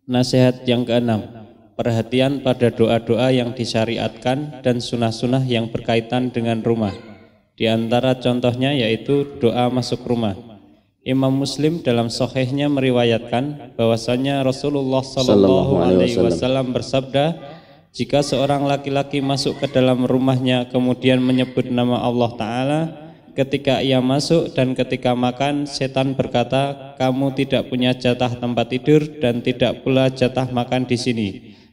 Nasihat yang keenam. Perhatian pada doa-doa yang disyariatkan dan sunnah-sunnah yang berkaitan dengan rumah. Di antara contohnya yaitu doa masuk rumah. Imam Muslim dalam sohehnya meriwayatkan bahwasanya Rasulullah Shallallahu Alaihi Wasallam bersabda, jika seorang laki-laki masuk ke dalam rumahnya kemudian menyebut nama Allah Taala, Ketika ia masuk dan ketika makan, setan berkata, "Kamu tidak punya jatah tempat tidur dan tidak pula jatah makan di sini."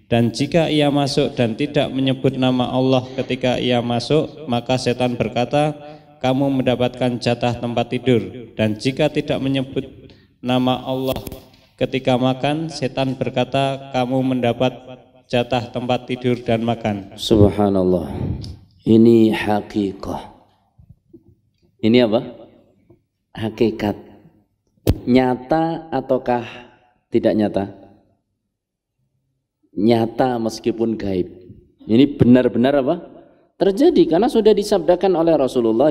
Dan jika ia masuk dan tidak menyebut nama Allah ketika ia masuk, maka setan berkata, "Kamu mendapatkan jatah tempat tidur." Dan jika tidak menyebut nama Allah ketika makan, setan berkata, "Kamu mendapat jatah tempat tidur dan makan." Subhanallah. Ini hakikat. Ini apa? Hakikat. Nyata ataukah tidak nyata? Nyata meskipun gaib. Ini benar-benar apa? Terjadi karena sudah disabdakan oleh Rasulullah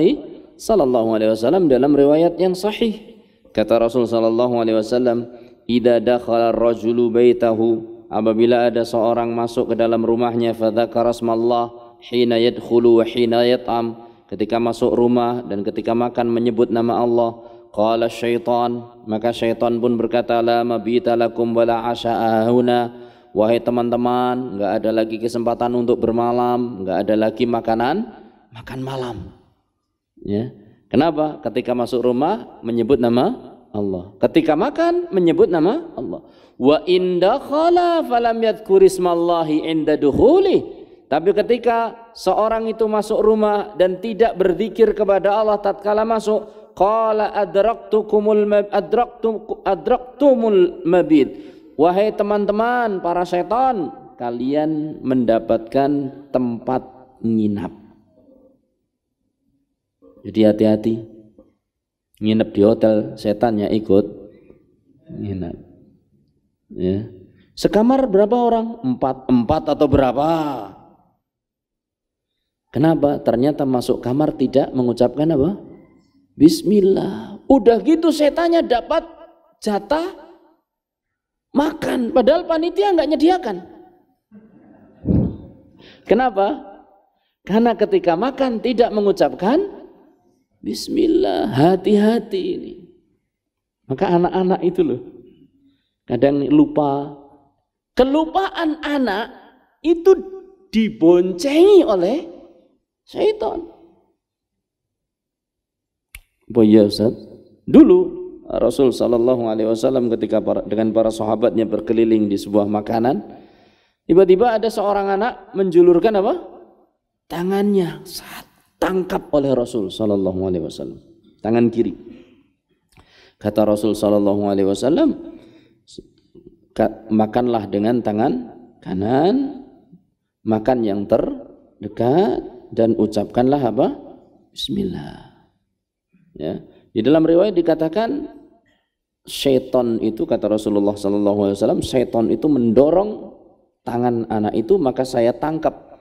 sallallahu alaihi wasallam dalam riwayat yang sahih. Kata Rasul sallallahu alaihi wasallam, "Idza dakhala ar-rajulu baitahu" Apabila ada seorang masuk ke dalam rumahnya, fadzakara asmallah hina yadkhulu wa hina yat'am ketika masuk rumah dan ketika makan menyebut nama Allah qala syaitan maka syaitan pun berkata la mabita lakum wala asya'ahuna wahai teman-teman enggak ada lagi kesempatan untuk bermalam enggak ada lagi makanan makan malam ya kenapa ketika masuk rumah menyebut nama Allah. Ketika makan menyebut nama Allah. Wa khala falam yadhkur ismallahi inda dukhulih. Tapi ketika seorang itu masuk rumah dan tidak berzikir kepada Allah tatkala masuk, qala adraktukumul adraktum adraktumul mabid. Wahai teman-teman para setan, kalian mendapatkan tempat nginap. Jadi hati-hati. Nginep di hotel, setannya ikut nginap. Ya. Sekamar berapa orang? Empat, empat atau berapa? Kenapa? Ternyata masuk kamar tidak mengucapkan apa? Bismillah. Udah gitu setannya dapat jatah makan. Padahal panitia nggak nyediakan. Kenapa? Karena ketika makan tidak mengucapkan Bismillah. Hati-hati ini. Maka anak-anak itu loh. Kadang lupa. Kelupaan anak itu diboncengi oleh Syaitan. Apa ya Ustaz? Dulu Rasul Shallallahu Alaihi Wasallam ketika para, dengan para sahabatnya berkeliling di sebuah makanan, tiba-tiba ada seorang anak menjulurkan apa? Tangannya saat tangkap oleh Rasul Shallallahu Alaihi Wasallam, tangan kiri. Kata Rasul Shallallahu Alaihi Wasallam, makanlah dengan tangan kanan, makan yang terdekat, dan ucapkanlah apa? Bismillah. Ya. Di dalam riwayat dikatakan setan itu kata Rasulullah saw alaihi itu mendorong tangan anak itu maka saya tangkap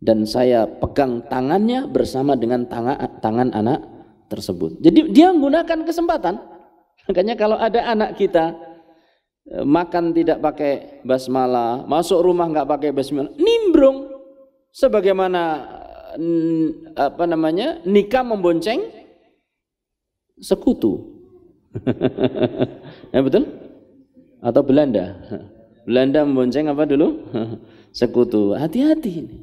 dan saya pegang tangannya bersama dengan tangan, tangan anak tersebut. Jadi dia menggunakan kesempatan. Makanya kalau ada anak kita e, makan tidak pakai basmalah, masuk rumah nggak pakai basmalah, nimbrung sebagaimana apa namanya nikah membonceng sekutu ya betul atau Belanda Belanda membonceng apa dulu sekutu hati-hati ini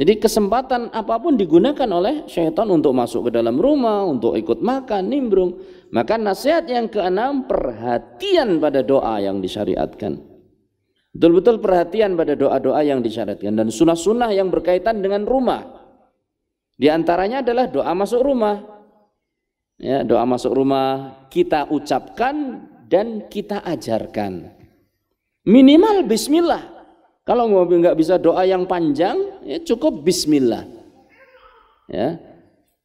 jadi kesempatan apapun digunakan oleh syaitan untuk masuk ke dalam rumah, untuk ikut makan, nimbrung. Maka nasihat yang keenam, perhatian pada doa yang disyariatkan. Betul-betul perhatian pada doa-doa yang disyaratkan dan sunnah-sunnah yang berkaitan dengan rumah. Di antaranya adalah doa masuk rumah. Ya, doa masuk rumah kita ucapkan dan kita ajarkan. Minimal bismillah. Kalau nggak bisa doa yang panjang, ya cukup bismillah. Ya.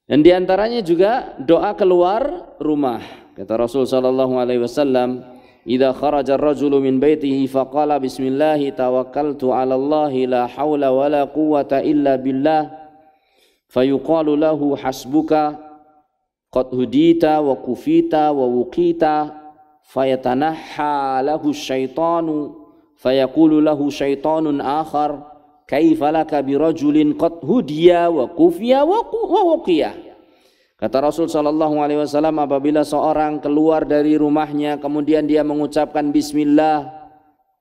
Dan di antaranya juga doa keluar rumah. Kata Rasul sallallahu alaihi wasallam, إذا خرج الرجل من بيته فقال بسم الله توكلت على الله لا حول ولا قوة إلا بالله فيقال له حسبك قد هديت وكفيت ووقيت فيتنحى له الشيطان فيقول له شيطان آخر كيف لك برجل قد هدي وكفي ووقيه Kata Rasul Shallallahu Alaihi Wasallam, apabila seorang keluar dari rumahnya kemudian dia mengucapkan Bismillah,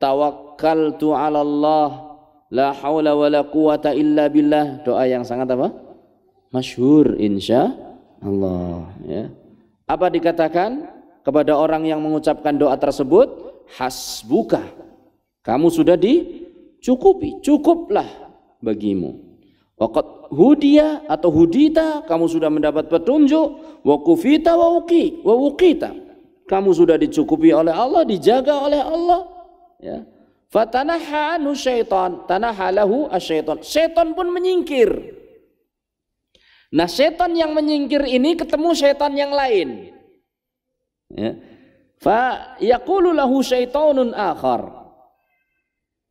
tawakal tu Allah, la haula wa la quwata illa billah. Doa yang sangat apa? Masyhur, insya Allah. Ya. Apa dikatakan kepada orang yang mengucapkan doa tersebut? Hasbuka. Kamu sudah dicukupi, cukuplah bagimu. Waqat hudia atau hudita, kamu sudah mendapat petunjuk. Wa kufita wa uki, wa Kamu sudah dicukupi oleh Allah, dijaga oleh Allah. Ya. Fatanaha anu syaitan, tanaha lahu asyaitan. Syaitan pun menyingkir. Nah syaitan yang menyingkir ini ketemu syaitan yang lain. Ya. Fa yaqulu lahu syaitanun akhar.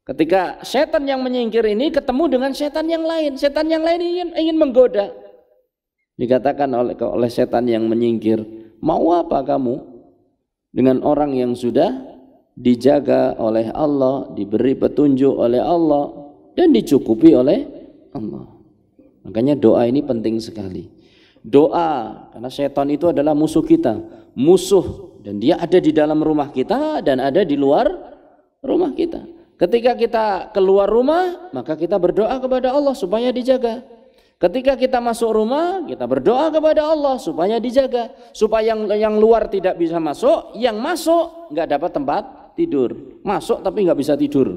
Ketika setan yang menyingkir ini ketemu dengan setan yang lain, setan yang lain ingin ingin menggoda. Dikatakan oleh oleh setan yang menyingkir, "Mau apa kamu dengan orang yang sudah dijaga oleh Allah, diberi petunjuk oleh Allah dan dicukupi oleh Allah?" Makanya doa ini penting sekali. Doa karena setan itu adalah musuh kita, musuh dan dia ada di dalam rumah kita dan ada di luar rumah kita. Ketika kita keluar rumah, maka kita berdoa kepada Allah supaya dijaga. Ketika kita masuk rumah, kita berdoa kepada Allah supaya dijaga, supaya yang yang luar tidak bisa masuk, yang masuk nggak dapat tempat tidur, masuk tapi nggak bisa tidur.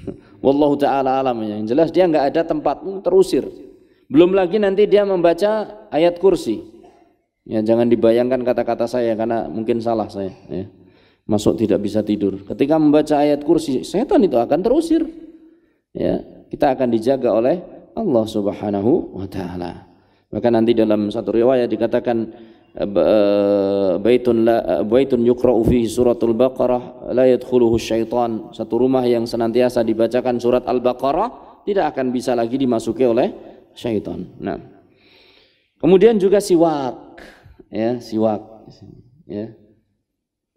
Wallahu taala alamnya. Yang jelas dia nggak ada tempat terusir. Belum lagi nanti dia membaca ayat kursi. Ya jangan dibayangkan kata-kata saya karena mungkin salah saya. Ya masuk tidak bisa tidur. Ketika membaca ayat kursi, setan itu akan terusir. Ya, kita akan dijaga oleh Allah Subhanahu wa taala. Maka nanti dalam satu riwayat dikatakan eh, eh, baitun la, eh, baitun yuqra'u fihi suratul baqarah la yadkhuluhu syaitan. Satu rumah yang senantiasa dibacakan surat Al-Baqarah tidak akan bisa lagi dimasuki oleh syaitan. Nah. Kemudian juga siwak ya, siwak ya.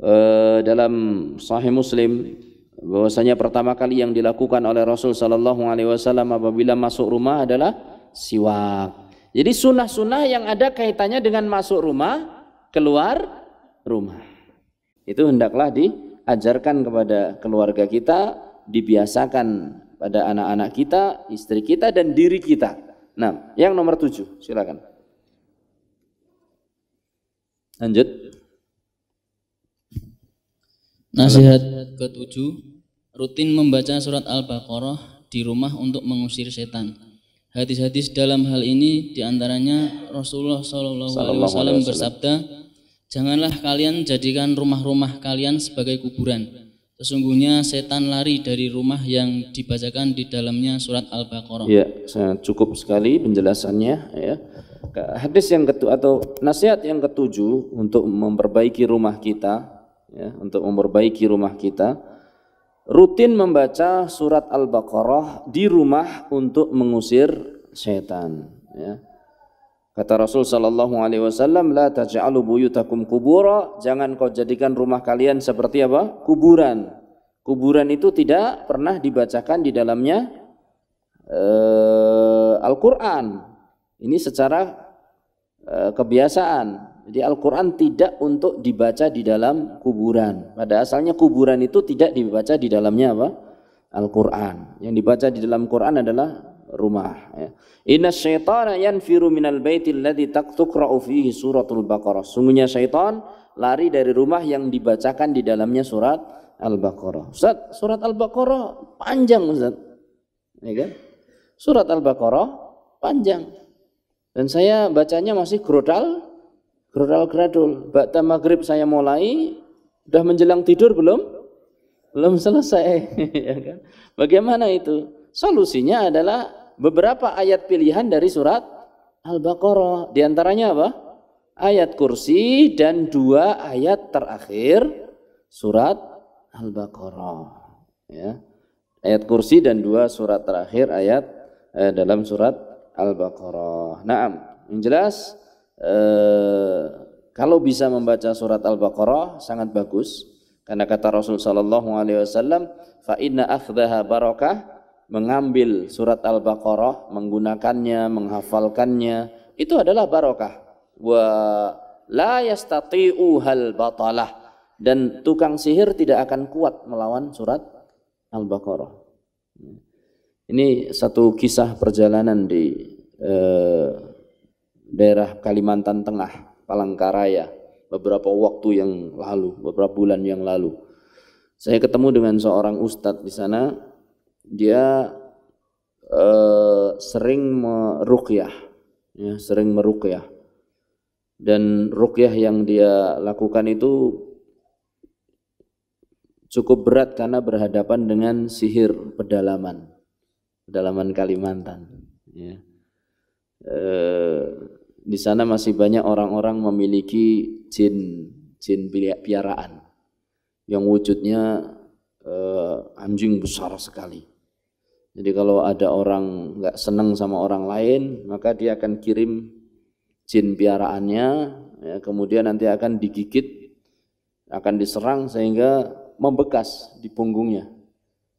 Eh, dalam Sahih Muslim bahwasanya pertama kali yang dilakukan oleh Rasul Shallallahu Alaihi Wasallam apabila masuk rumah adalah siwak. Jadi sunnah-sunnah yang ada kaitannya dengan masuk rumah, keluar rumah. Itu hendaklah diajarkan kepada keluarga kita, dibiasakan pada anak-anak kita, istri kita, dan diri kita. Nah, yang nomor tujuh, silakan. Lanjut. Nasihat ketujuh, rutin membaca surat Al-Baqarah di rumah untuk mengusir setan. Hadis-hadis dalam hal ini diantaranya Rasulullah Shallallahu Alaihi Wasallam bersabda, janganlah kalian jadikan rumah-rumah kalian sebagai kuburan. Sesungguhnya setan lari dari rumah yang dibacakan di dalamnya surat Al-Baqarah. Ya, cukup sekali penjelasannya. Ya. Hadis yang ketujuh atau nasihat yang ketujuh untuk memperbaiki rumah kita ya, untuk memperbaiki rumah kita. Rutin membaca surat Al-Baqarah di rumah untuk mengusir setan. Ya. Kata Rasul Sallallahu Alaihi Wasallam, la taj'alu buyutakum kubura. Jangan kau jadikan rumah kalian seperti apa? Kuburan. Kuburan itu tidak pernah dibacakan di dalamnya uh, Al-Quran. Ini secara uh, kebiasaan jadi Al-Quran tidak untuk dibaca di dalam kuburan. Pada asalnya kuburan itu tidak dibaca di dalamnya apa? Al-Quran. Yang dibaca di dalam Quran adalah rumah. Ya. Inna syaitana yanfiru minal baitil ladhi taktukra'u fihi suratul baqarah. Sungguhnya syaitan lari dari rumah yang dibacakan di dalamnya surat Al-Baqarah. Ustaz, surat Al-Baqarah panjang Ustaz. Ya kan? Surat Al-Baqarah panjang. Dan saya bacanya masih grodal Gradual, Gradual. Bakta maghrib saya mulai, udah menjelang tidur belum? Belum selesai. Ya kan? Bagaimana itu? Solusinya adalah beberapa ayat pilihan dari surat Al-Baqarah. Di antaranya apa? Ayat kursi dan dua ayat terakhir surat Al-Baqarah. Ya. Ayat kursi dan dua surat terakhir ayat eh, dalam surat Al-Baqarah. Nah, yang jelas Eh, kalau bisa membaca surat Al-Baqarah sangat bagus karena kata Rasul sallallahu alaihi wasallam fa inna akhdaha barakah mengambil surat Al-Baqarah menggunakannya menghafalkannya itu adalah barokah wa la yastati'u hal batalah dan tukang sihir tidak akan kuat melawan surat Al-Baqarah. Ini satu kisah perjalanan di eh, daerah Kalimantan Tengah, Palangkaraya, beberapa waktu yang lalu, beberapa bulan yang lalu. Saya ketemu dengan seorang ustadz di sana, dia eh, sering merukyah, ya, sering merukyah, Dan rukyah yang dia lakukan itu cukup berat karena berhadapan dengan sihir pedalaman, pedalaman Kalimantan. Ya. Eh, di sana masih banyak orang-orang memiliki jin, jin piaraan yang wujudnya eh, anjing besar sekali. Jadi kalau ada orang nggak seneng sama orang lain, maka dia akan kirim jin piaraannya, ya, kemudian nanti akan digigit, akan diserang sehingga membekas di punggungnya,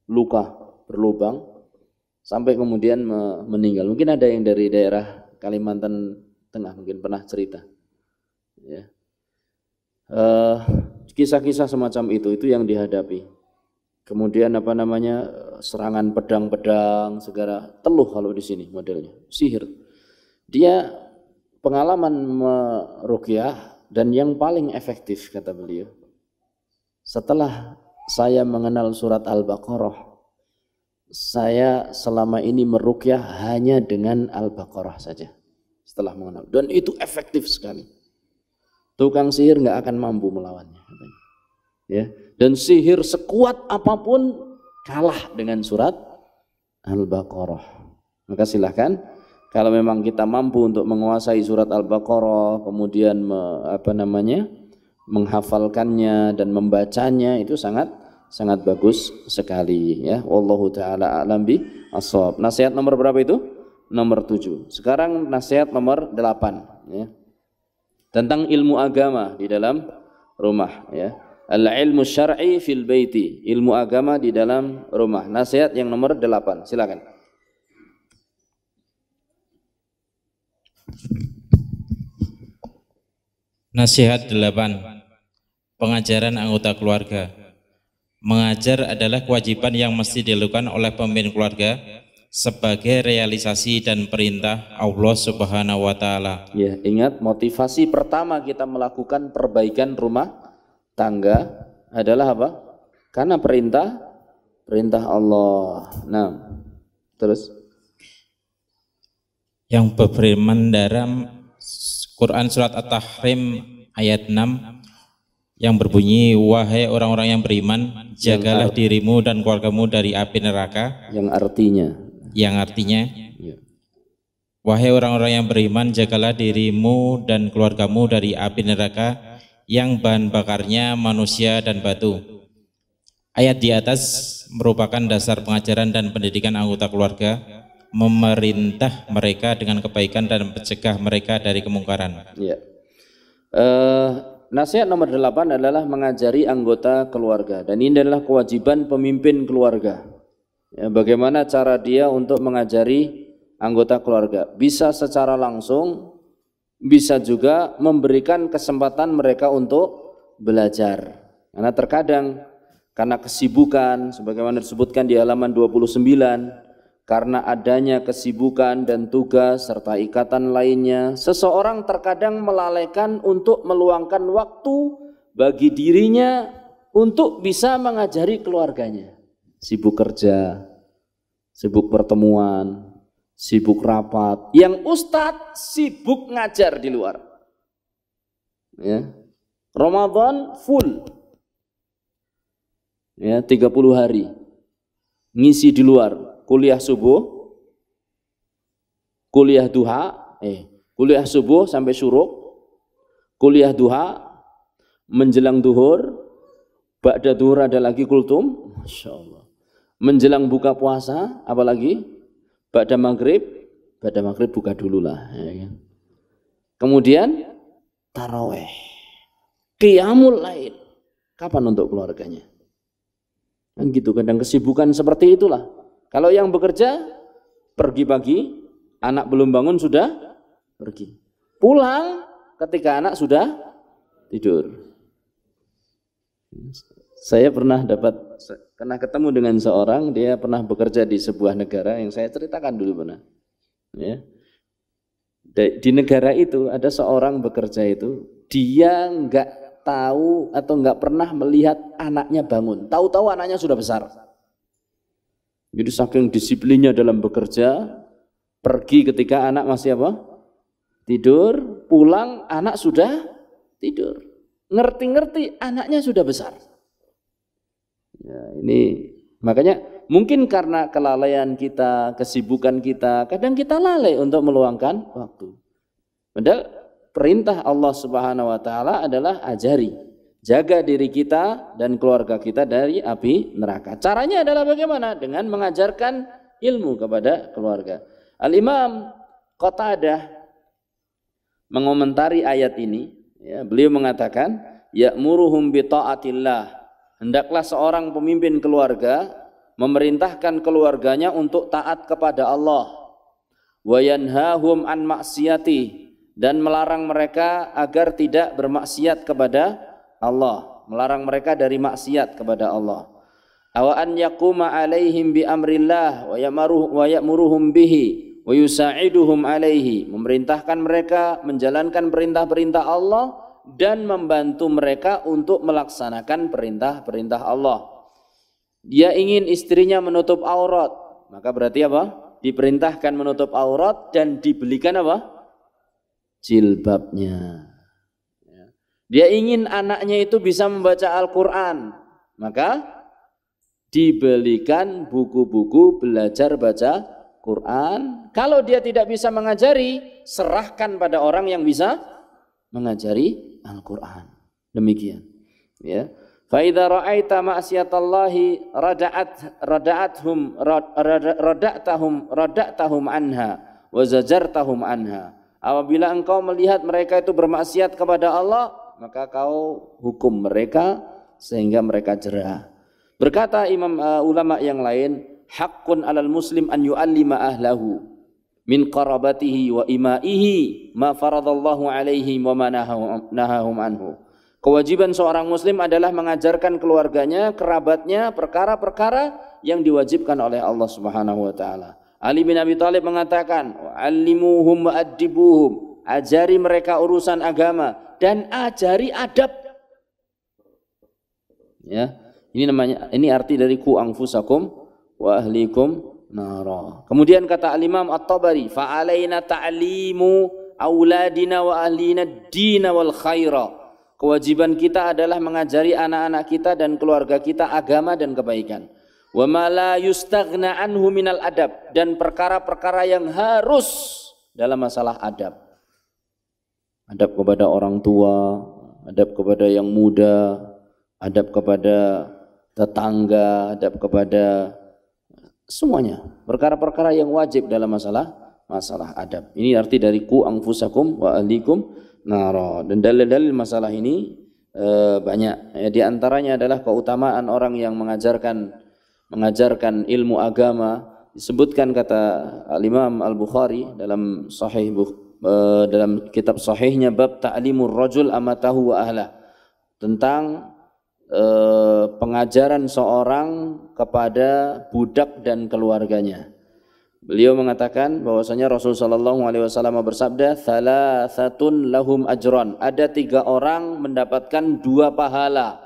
luka berlubang, sampai kemudian meninggal. Mungkin ada yang dari daerah Kalimantan Tengah mungkin pernah cerita. Ya. kisah eh, kisah-kisah semacam itu itu yang dihadapi. Kemudian apa namanya serangan pedang-pedang segera teluh kalau di sini modelnya sihir. Dia pengalaman merukyah dan yang paling efektif kata beliau. Setelah saya mengenal surat Al-Baqarah, saya selama ini merukyah hanya dengan Al-Baqarah saja setelah mengenal dan itu efektif sekali tukang sihir nggak akan mampu melawannya ya dan sihir sekuat apapun kalah dengan surat al-baqarah maka silahkan kalau memang kita mampu untuk menguasai surat al-baqarah kemudian me, apa namanya menghafalkannya dan membacanya itu sangat sangat bagus sekali ya wallahu taala alam bi nasihat nomor berapa itu nomor 7. Sekarang nasihat nomor delapan ya. Tentang ilmu agama di dalam rumah ya. Al ilmu syar'i fil baiti, ilmu agama di dalam rumah. Nasihat yang nomor delapan. Silakan. Nasihat delapan, Pengajaran anggota keluarga. Mengajar adalah kewajiban yang mesti dilakukan oleh pemimpin keluarga sebagai realisasi dan perintah Allah Subhanahu wa taala. Ya, ingat motivasi pertama kita melakukan perbaikan rumah tangga adalah apa? Karena perintah perintah Allah. Nah, terus yang berfirman dalam Quran surat At-Tahrim ayat 6 yang berbunyi wahai orang-orang yang beriman jagalah yang dirimu dan keluargamu dari api neraka yang artinya yang artinya ya. Wahai orang-orang yang beriman, jagalah dirimu dan keluargamu dari api neraka yang bahan bakarnya manusia dan batu. Ayat di atas merupakan dasar pengajaran dan pendidikan anggota keluarga memerintah mereka dengan kebaikan dan mencegah mereka dari kemungkaran. Ya. Uh, nasihat nomor delapan adalah mengajari anggota keluarga dan ini adalah kewajiban pemimpin keluarga ya, bagaimana cara dia untuk mengajari anggota keluarga. Bisa secara langsung, bisa juga memberikan kesempatan mereka untuk belajar. Karena terkadang karena kesibukan sebagaimana disebutkan di halaman 29 karena adanya kesibukan dan tugas serta ikatan lainnya seseorang terkadang melalaikan untuk meluangkan waktu bagi dirinya untuk bisa mengajari keluarganya sibuk kerja, sibuk pertemuan, sibuk rapat. Yang ustadz sibuk ngajar di luar. Ya. Ramadan full. Ya, 30 hari. Ngisi di luar, kuliah subuh, kuliah duha, eh, kuliah subuh sampai syuruk, kuliah duha, menjelang duhur, ba'da duhur ada lagi kultum, Masya Allah menjelang buka puasa, apalagi pada maghrib, pada maghrib buka dulu lah ya. Kan? Kemudian taraweh, kiamul lain. Kapan untuk keluarganya? Kan gitu, kadang kesibukan seperti itulah. Kalau yang bekerja, pergi pagi, anak belum bangun sudah pergi. Pulang ketika anak sudah tidur saya pernah dapat pernah ketemu dengan seorang dia pernah bekerja di sebuah negara yang saya ceritakan dulu pernah ya di negara itu ada seorang bekerja itu dia nggak tahu atau nggak pernah melihat anaknya bangun tahu-tahu anaknya sudah besar jadi saking disiplinnya dalam bekerja pergi ketika anak masih apa tidur pulang anak sudah tidur ngerti-ngerti anaknya sudah besar ini makanya mungkin karena kelalaian kita, kesibukan kita, kadang kita lalai untuk meluangkan waktu. Padahal perintah Allah Subhanahu wa taala adalah ajari, jaga diri kita dan keluarga kita dari api neraka. Caranya adalah bagaimana? Dengan mengajarkan ilmu kepada keluarga. Al-Imam Kota Qatadah mengomentari ayat ini, ya, beliau mengatakan, "Ya'muruhum bi ta'atillah." hendaklah seorang pemimpin keluarga memerintahkan keluarganya untuk taat kepada Allah wa yanhahum an maksiati dan melarang mereka agar tidak bermaksiat kepada Allah melarang mereka dari maksiat kepada Allah awa an yaquma alaihim bi amrillah wa yamaruh wa ya'muruhum bihi wa yusaiduhum alaihi memerintahkan mereka menjalankan perintah-perintah Allah dan membantu mereka untuk melaksanakan perintah-perintah Allah. Dia ingin istrinya menutup aurat, maka berarti apa? Diperintahkan menutup aurat dan dibelikan apa? Jilbabnya. Ya. Dia ingin anaknya itu bisa membaca Al-Quran, maka dibelikan buku-buku belajar baca Quran. Kalau dia tidak bisa mengajari, serahkan pada orang yang bisa mengajari Al-Qur'an. Demikian. Ya. Fa idza ra'aita ma'siyatallahi rada'at rada'athum rada'tahum rada'tahum anha wa zajartahum anha. Apabila engkau melihat mereka itu bermaksiat kepada Allah, maka kau hukum mereka sehingga mereka jerah. Berkata imam uh, ulama yang lain, hakun alal muslim an yu'allima ahlahu min qarabatihi wa imaihi ma faradallahu alaihi wa ma nahahum anhu. Kewajiban seorang muslim adalah mengajarkan keluarganya, kerabatnya perkara-perkara yang diwajibkan oleh Allah Subhanahu wa taala. Ali bin Abi Thalib mengatakan, "Alimuhum wa adibuhum." Ajari mereka urusan agama dan ajari adab. Ya. Ini namanya ini arti dari ku anfusakum wa ahlikum nara. Kemudian kata al-Imam At-Tabari, fa alaina ta'limu auladina wa ahlina dina wal khaira. Kewajiban kita adalah mengajari anak-anak kita dan keluarga kita agama dan kebaikan. Wa ma la yustaghna anhu minal adab dan perkara-perkara yang harus dalam masalah adab. Adab kepada orang tua, adab kepada yang muda, adab kepada tetangga, adab kepada semuanya perkara-perkara yang wajib dalam masalah masalah adab. Ini arti dari ku angfusakum wa alikum naro. Dan dalil-dalil masalah ini e, banyak. Ya, di antaranya adalah keutamaan orang yang mengajarkan mengajarkan ilmu agama. Disebutkan kata Al Imam Al Bukhari dalam Sahih e, dalam kitab Sahihnya bab ta'limur rajul amatahu wa ahla tentang Eh, pengajaran seorang kepada budak dan keluarganya. Beliau mengatakan bahwasanya Rasul Shallallahu Alaihi Wasallam bersabda, satu lahum ajron." Ada tiga orang mendapatkan dua pahala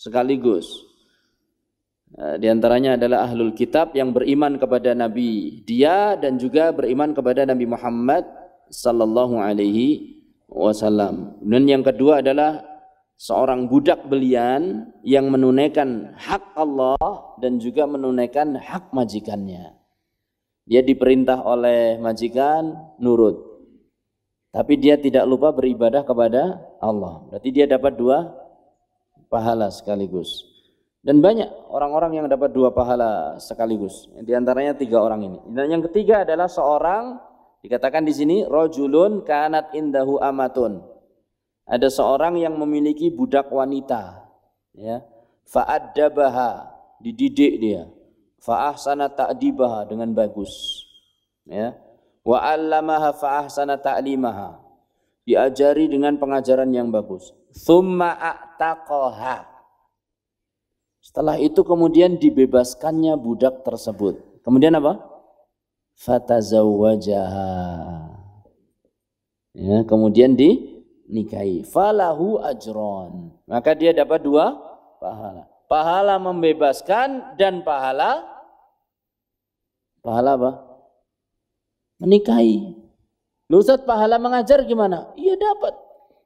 sekaligus. Eh, di antaranya adalah ahlul kitab yang beriman kepada Nabi dia dan juga beriman kepada Nabi Muhammad Sallallahu Alaihi Wasallam. Dan yang kedua adalah seorang budak belian yang menunaikan hak Allah dan juga menunaikan hak majikannya. Dia diperintah oleh majikan nurut. Tapi dia tidak lupa beribadah kepada Allah. Berarti dia dapat dua pahala sekaligus. Dan banyak orang-orang yang dapat dua pahala sekaligus. Di antaranya tiga orang ini. Dan yang ketiga adalah seorang dikatakan di sini rojulun kanat indahu amatun ada seorang yang memiliki budak wanita ya fa'addabaha dididik dia fa'ahsana ta'dibaha dengan bagus ya wa 'allamaha fa'ahsana ta'limaha diajari dengan pengajaran yang bagus thumma a'taqaha setelah itu kemudian dibebaskannya budak tersebut kemudian apa fatazawwajaha ya kemudian di nikahi. Falahu ajron. Maka dia dapat dua pahala. Pahala membebaskan dan pahala pahala apa? Menikahi. Lusat pahala mengajar gimana? Iya dapat.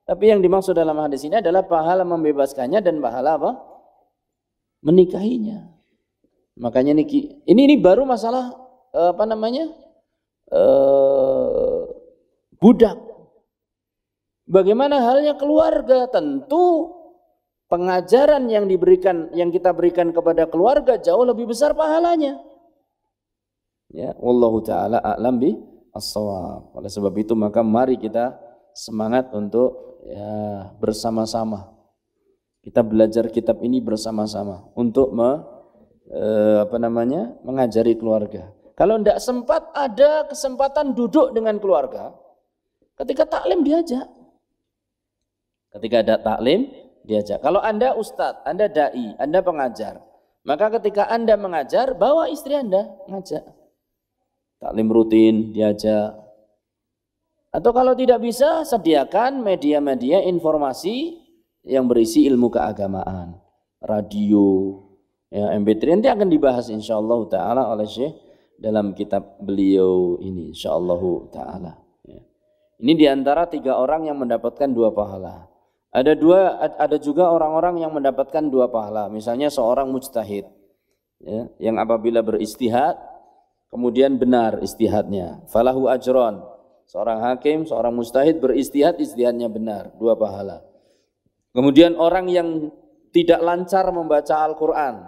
Tapi yang dimaksud dalam hadis ini adalah pahala membebaskannya dan pahala apa? Menikahinya. Makanya ini ini ini baru masalah eh, apa namanya? Uh, budak Bagaimana halnya keluarga? Tentu pengajaran yang diberikan yang kita berikan kepada keluarga jauh lebih besar pahalanya. Ya, wallahu taala a'lam bi as Oleh sebab itu maka mari kita semangat untuk ya bersama-sama kita belajar kitab ini bersama-sama untuk me, eh, apa namanya mengajari keluarga. Kalau tidak sempat ada kesempatan duduk dengan keluarga, ketika taklim diajak. Ketika ada taklim, diajak. Kalau Anda ustadz, Anda dai, Anda pengajar, maka ketika Anda mengajar, bawa istri Anda ngajak. Taklim rutin diajak. Atau kalau tidak bisa, sediakan media-media informasi yang berisi ilmu keagamaan. Radio, ya, MP3 nanti akan dibahas insya insyaallah taala oleh Syekh dalam kitab beliau ini insya Allah taala. Ya. Ini diantara tiga orang yang mendapatkan dua pahala. Ada dua ada juga orang-orang yang mendapatkan dua pahala. Misalnya seorang mujtahid ya, yang apabila beristihad kemudian benar istihadnya. Falahu ajron. Seorang hakim, seorang mujtahid beristihad, istihadnya benar, dua pahala. Kemudian orang yang tidak lancar membaca Al-Qur'an.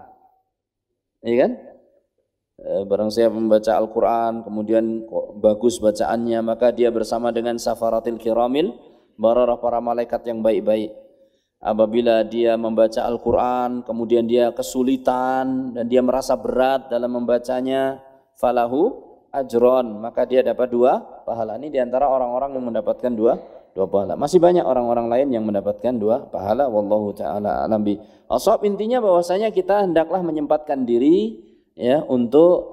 Iya kan? E, barang siapa membaca Al-Qur'an kemudian bagus bacaannya maka dia bersama dengan safaratil kiramil bararah para malaikat yang baik-baik. Apabila dia membaca Al-Quran, kemudian dia kesulitan dan dia merasa berat dalam membacanya, falahu ajron, maka dia dapat dua pahala. Ini diantara orang-orang yang mendapatkan dua dua pahala. Masih banyak orang-orang lain yang mendapatkan dua pahala. Wallahu taala alam bi. Asab intinya bahwasanya kita hendaklah menyempatkan diri ya untuk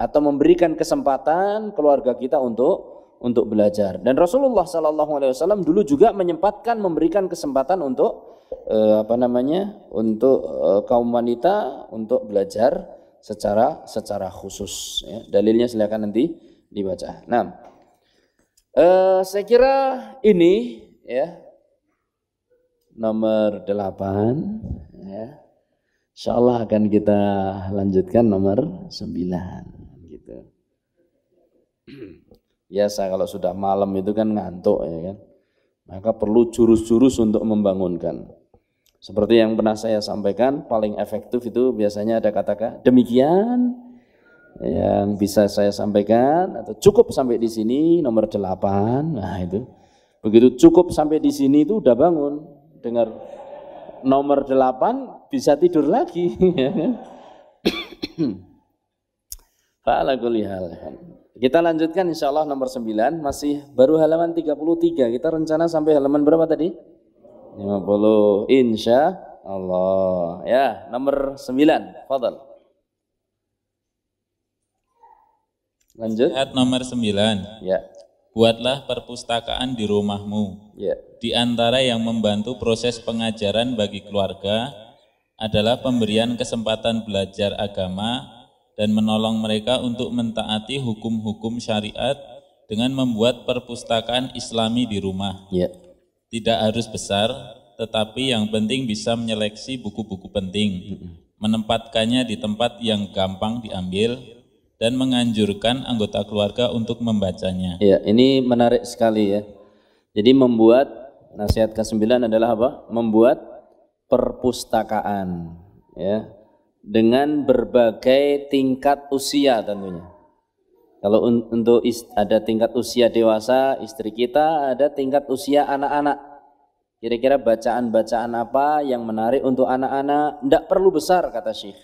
atau memberikan kesempatan keluarga kita untuk untuk belajar. Dan Rasulullah Sallallahu Alaihi Wasallam dulu juga menyempatkan memberikan kesempatan untuk uh, apa namanya untuk uh, kaum wanita untuk belajar secara secara khusus. Ya. Dalilnya silakan nanti dibaca. Nah, uh, saya kira ini ya nomor delapan. Ya. Insya Allah akan kita lanjutkan nomor sembilan gitu. Biasa kalau sudah malam itu kan ngantuk ya kan. Maka perlu jurus-jurus untuk membangunkan. Seperti yang pernah saya sampaikan, paling efektif itu biasanya ada kata-kata demikian yang bisa saya sampaikan atau cukup sampai di sini nomor delapan, Nah, itu. Begitu cukup sampai di sini itu udah bangun. Dengar nomor delapan bisa tidur lagi ya kan. Fa'ala kulli hal. Kita lanjutkan insya Allah nomor 9, masih baru halaman 33. Kita rencana sampai halaman berapa tadi? 50. Insya Allah. Ya, nomor 9. Fadal. Lanjut. Sehat nomor 9. Ya. Buatlah perpustakaan di rumahmu. Ya. Di antara yang membantu proses pengajaran bagi keluarga adalah pemberian kesempatan belajar agama dan menolong mereka untuk mentaati hukum-hukum syariat dengan membuat perpustakaan Islami di rumah. Yeah. Tidak harus besar, tetapi yang penting bisa menyeleksi buku-buku penting, menempatkannya di tempat yang gampang diambil, dan menganjurkan anggota keluarga untuk membacanya. Yeah, ini menarik sekali ya. Jadi membuat nasihat ke-9 adalah apa? Membuat perpustakaan, ya dengan berbagai tingkat usia tentunya. Kalau untuk ada tingkat usia dewasa istri kita, ada tingkat usia anak-anak. Kira-kira bacaan-bacaan apa yang menarik untuk anak-anak? Tidak perlu besar kata Syekh.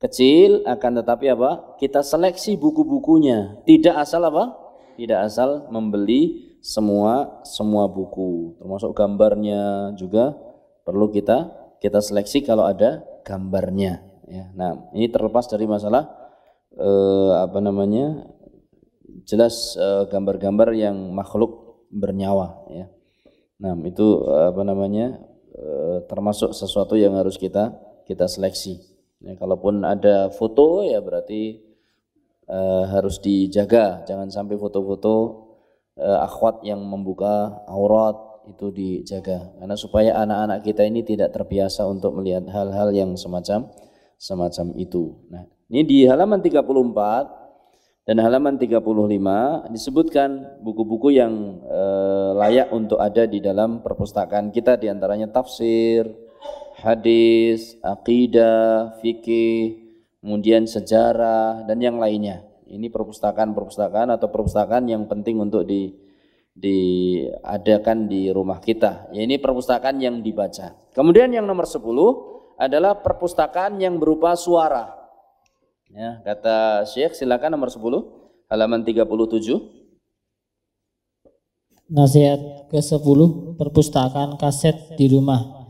Kecil akan tetapi apa? Kita seleksi buku-bukunya. Tidak asal apa? Tidak asal membeli semua semua buku, termasuk gambarnya juga perlu kita kita seleksi kalau ada gambarnya ya. Nah, ini terlepas dari masalah eh, apa namanya? jelas eh, gambar-gambar eh, yang makhluk bernyawa ya. Nah, itu eh, apa namanya? Eh, termasuk sesuatu yang harus kita kita seleksi. Ya, kalaupun ada foto ya berarti eh, harus dijaga, jangan sampai foto-foto eh, akhwat yang membuka aurat itu dijaga karena supaya anak-anak kita ini tidak terbiasa untuk melihat hal-hal yang semacam semacam itu. Nah, ini di halaman 34 dan halaman 35 disebutkan buku-buku yang e, layak untuk ada di dalam perpustakaan kita diantaranya tafsir, hadis, akidah, fikih, kemudian sejarah dan yang lainnya. Ini perpustakaan-perpustakaan atau perpustakaan yang penting untuk di diadakan di rumah kita. Ya, ini perpustakaan yang dibaca. Kemudian yang nomor 10 adalah perpustakaan yang berupa suara. Ya, kata Syekh silakan nomor 10 halaman 37. Nasihat ke-10 perpustakaan kaset di rumah.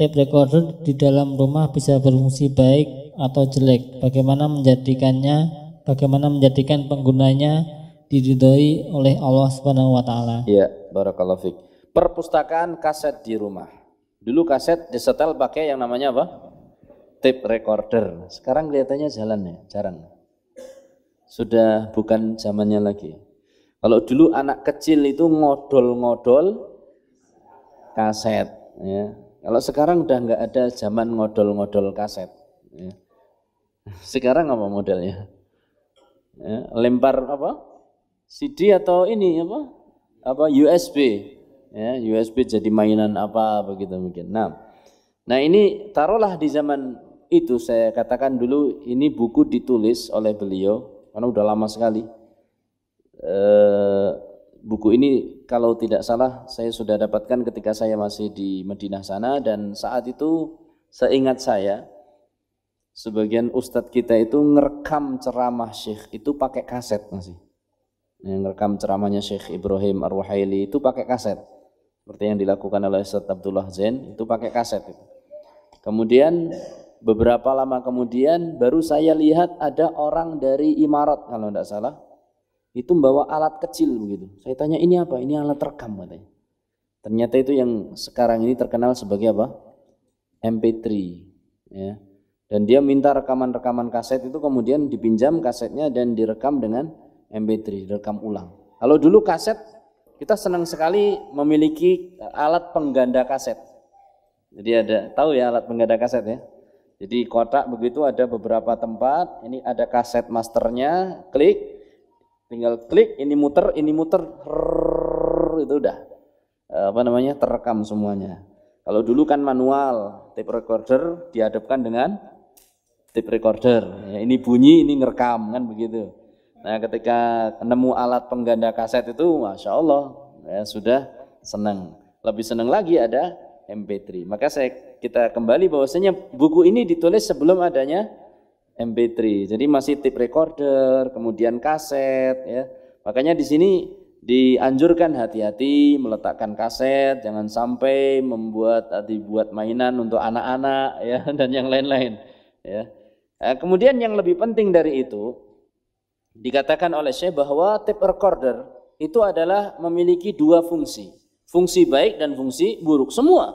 Tape recorder di dalam rumah bisa berfungsi baik atau jelek. Bagaimana menjadikannya? Bagaimana menjadikan penggunanya? diridhoi oleh Allah Subhanahu wa taala. Iya, barakallahu fik. Perpustakaan kaset di rumah. Dulu kaset disetel pakai yang namanya apa? Tape recorder. Sekarang kelihatannya jalan ya, jarang. Sudah bukan zamannya lagi. Kalau dulu anak kecil itu ngodol-ngodol kaset ya. Kalau sekarang udah nggak ada zaman ngodol-ngodol kaset ya. Sekarang apa modelnya? Ya, lempar apa? CD atau ini apa? Apa USB? Ya, USB jadi mainan apa begitu mungkin. Nah, nah ini taruhlah di zaman itu saya katakan dulu ini buku ditulis oleh beliau karena udah lama sekali. E, buku ini kalau tidak salah saya sudah dapatkan ketika saya masih di Madinah sana dan saat itu seingat saya sebagian ustadz kita itu ngerekam ceramah syekh itu pakai kaset masih yang rekam ceramahnya Syekh Ibrahim Arwahaili itu pakai kaset. Seperti yang dilakukan oleh Ustaz Abdullah Zain itu pakai kaset itu. Kemudian beberapa lama kemudian baru saya lihat ada orang dari Imarat kalau tidak salah itu membawa alat kecil begitu. Saya tanya ini apa? Ini alat rekam katanya. Ternyata itu yang sekarang ini terkenal sebagai apa? MP3 ya. Dan dia minta rekaman-rekaman kaset itu kemudian dipinjam kasetnya dan direkam dengan MP3, rekam ulang. Kalau dulu kaset, kita senang sekali memiliki eh, alat pengganda kaset. Jadi ada, tahu ya alat pengganda kaset ya? Jadi kotak begitu ada beberapa tempat, ini ada kaset masternya, klik, tinggal klik, ini muter, ini muter, rrr, itu udah apa namanya terekam semuanya. Kalau dulu kan manual, tape recorder dihadapkan dengan tape recorder. Ya, ini bunyi, ini ngerekam kan begitu. Nah ketika nemu alat pengganda kaset itu, masya Allah, ya, sudah senang. Lebih senang lagi ada MP3. Maka saya kita kembali bahwasanya buku ini ditulis sebelum adanya MP3. Jadi masih tape recorder, kemudian kaset, ya. Makanya di sini dianjurkan hati-hati meletakkan kaset, jangan sampai membuat eh, dibuat mainan untuk anak-anak, ya, dan yang lain-lain, ya. Eh, kemudian yang lebih penting dari itu, Dikatakan oleh saya bahwa tape recorder itu adalah memiliki dua fungsi. Fungsi baik dan fungsi buruk. Semua.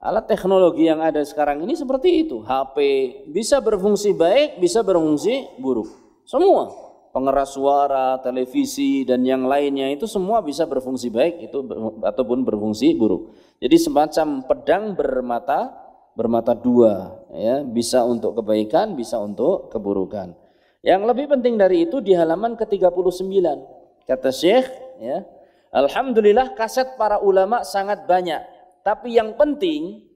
Alat teknologi yang ada sekarang ini seperti itu. HP bisa berfungsi baik, bisa berfungsi buruk. Semua. Pengeras suara, televisi, dan yang lainnya itu semua bisa berfungsi baik itu ataupun berfungsi buruk. Jadi semacam pedang bermata bermata dua ya bisa untuk kebaikan bisa untuk keburukan yang lebih penting dari itu di halaman ke-39 kata Syekh ya, Alhamdulillah kaset para ulama sangat banyak. Tapi yang penting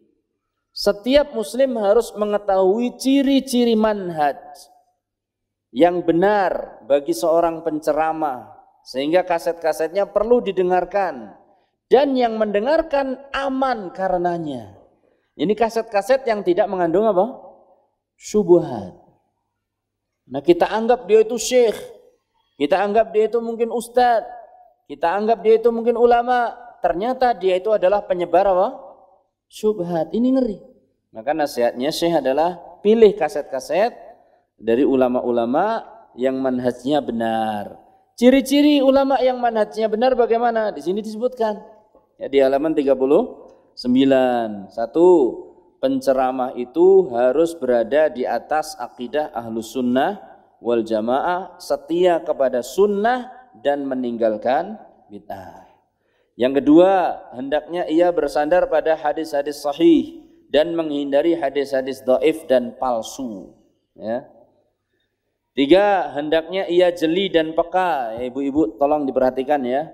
setiap muslim harus mengetahui ciri-ciri manhaj yang benar bagi seorang penceramah sehingga kaset-kasetnya perlu didengarkan dan yang mendengarkan aman karenanya. Ini kaset-kaset yang tidak mengandung apa? Subuhat. Nah kita anggap dia itu syekh, kita anggap dia itu mungkin ustadz, kita anggap dia itu mungkin ulama. Ternyata dia itu adalah penyebar apa? Subhat. Ini ngeri. Maka nasihatnya syekh adalah pilih kaset-kaset dari ulama-ulama yang manhajnya benar. Ciri-ciri ulama yang manhajnya benar bagaimana? Di sini disebutkan. Ya, di halaman sembilan Satu, penceramah itu harus berada di atas akidah ahlu sunnah wal jamaah setia kepada sunnah dan meninggalkan bid'ah. Yang kedua, hendaknya ia bersandar pada hadis-hadis sahih dan menghindari hadis-hadis doif dan palsu. Ya. Tiga, hendaknya ia jeli dan peka. Ya, ibu-ibu tolong diperhatikan ya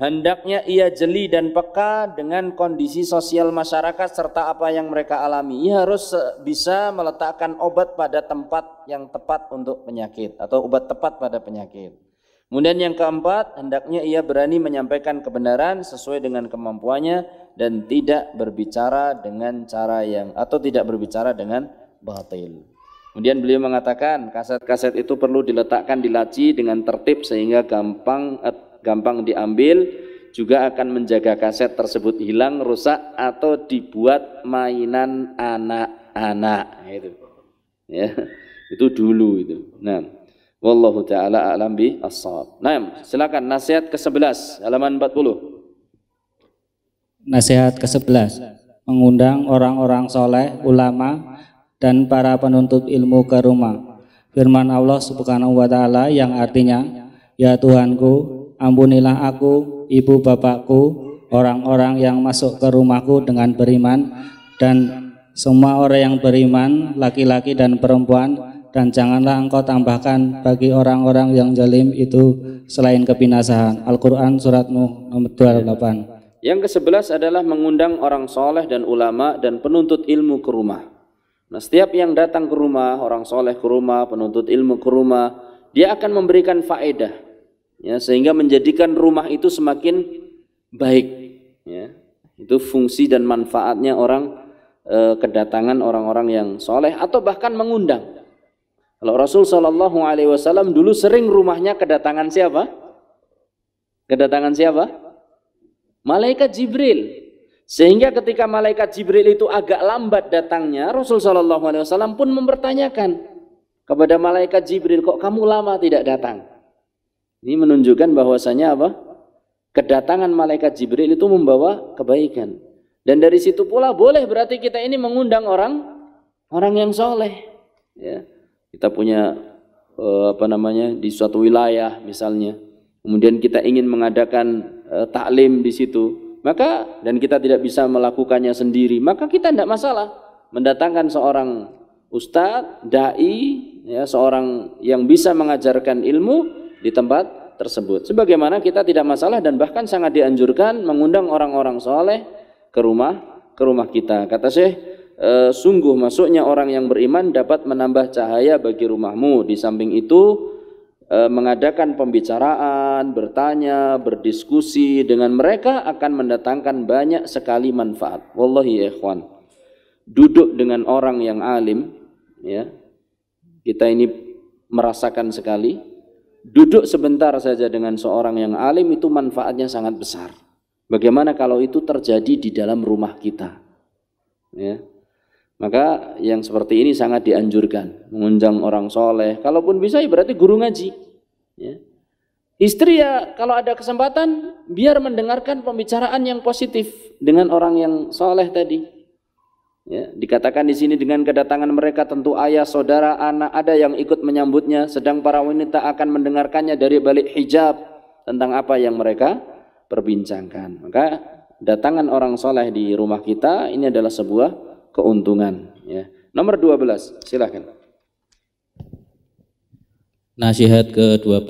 Hendaknya ia jeli dan peka dengan kondisi sosial masyarakat serta apa yang mereka alami. Ia harus bisa meletakkan obat pada tempat yang tepat untuk penyakit atau obat tepat pada penyakit. Kemudian yang keempat, hendaknya ia berani menyampaikan kebenaran sesuai dengan kemampuannya dan tidak berbicara dengan cara yang atau tidak berbicara dengan batil. Kemudian beliau mengatakan kaset-kaset itu perlu diletakkan di laci dengan tertib sehingga gampang eh, gampang diambil juga akan menjaga kaset tersebut hilang, rusak atau dibuat mainan anak-anak nah, itu. Ya. Itu dulu itu. Nah, wallahu taala alam bi ashab. Nah, silakan nasihat ke-11 halaman 40. Nasihat ke-11 mengundang orang-orang soleh, ulama dan para penuntut ilmu ke rumah. Firman Allah Subhanahu wa taala yang artinya, "Ya Tuhanku, ampunilah aku, ibu bapakku, orang-orang yang masuk ke rumahku dengan beriman dan semua orang yang beriman, laki-laki dan perempuan, dan janganlah engkau tambahkan bagi orang-orang yang zalim itu selain kebinasaan. Al-Quran Surat Nuh nomor 28. Yang ke-11 adalah mengundang orang soleh dan ulama dan penuntut ilmu ke rumah. Nah, setiap yang datang ke rumah, orang soleh ke rumah, penuntut ilmu ke rumah, dia akan memberikan faedah ya, sehingga menjadikan rumah itu semakin baik. Ya. Itu fungsi dan manfaatnya orang e, kedatangan orang-orang yang soleh atau bahkan mengundang. Kalau Rasul Shallallahu Alaihi Wasallam dulu sering rumahnya kedatangan siapa? Kedatangan siapa? Malaikat Jibril. Sehingga ketika malaikat Jibril itu agak lambat datangnya, Rasul Shallallahu Alaihi Wasallam pun mempertanyakan kepada malaikat Jibril, kok kamu lama tidak datang? Ini menunjukkan bahwasanya apa? Kedatangan malaikat Jibril itu membawa kebaikan. Dan dari situ pula boleh berarti kita ini mengundang orang orang yang soleh. Ya. Kita punya eh, apa namanya di suatu wilayah misalnya, kemudian kita ingin mengadakan eh, taklim di situ, maka dan kita tidak bisa melakukannya sendiri, maka kita tidak masalah mendatangkan seorang ustadz, dai, ya, seorang yang bisa mengajarkan ilmu di tempat tersebut. Sebagaimana kita tidak masalah dan bahkan sangat dianjurkan mengundang orang-orang soleh ke rumah ke rumah kita. Kata Syekh, e, sungguh masuknya orang yang beriman dapat menambah cahaya bagi rumahmu. Di samping itu e, mengadakan pembicaraan, bertanya, berdiskusi dengan mereka akan mendatangkan banyak sekali manfaat. Wallahi ya ikhwan. Duduk dengan orang yang alim ya. Kita ini merasakan sekali duduk sebentar saja dengan seorang yang alim itu manfaatnya sangat besar. Bagaimana kalau itu terjadi di dalam rumah kita? Ya. Maka yang seperti ini sangat dianjurkan, mengundang orang soleh. Kalaupun bisa ya berarti guru ngaji. Ya. Istri ya kalau ada kesempatan biar mendengarkan pembicaraan yang positif dengan orang yang soleh tadi. Ya, dikatakan di sini dengan kedatangan mereka tentu ayah, saudara, anak ada yang ikut menyambutnya sedang para wanita akan mendengarkannya dari balik hijab tentang apa yang mereka perbincangkan. Maka datangan orang soleh di rumah kita ini adalah sebuah keuntungan. Ya. Nomor 12, silahkan. Nasihat ke-12,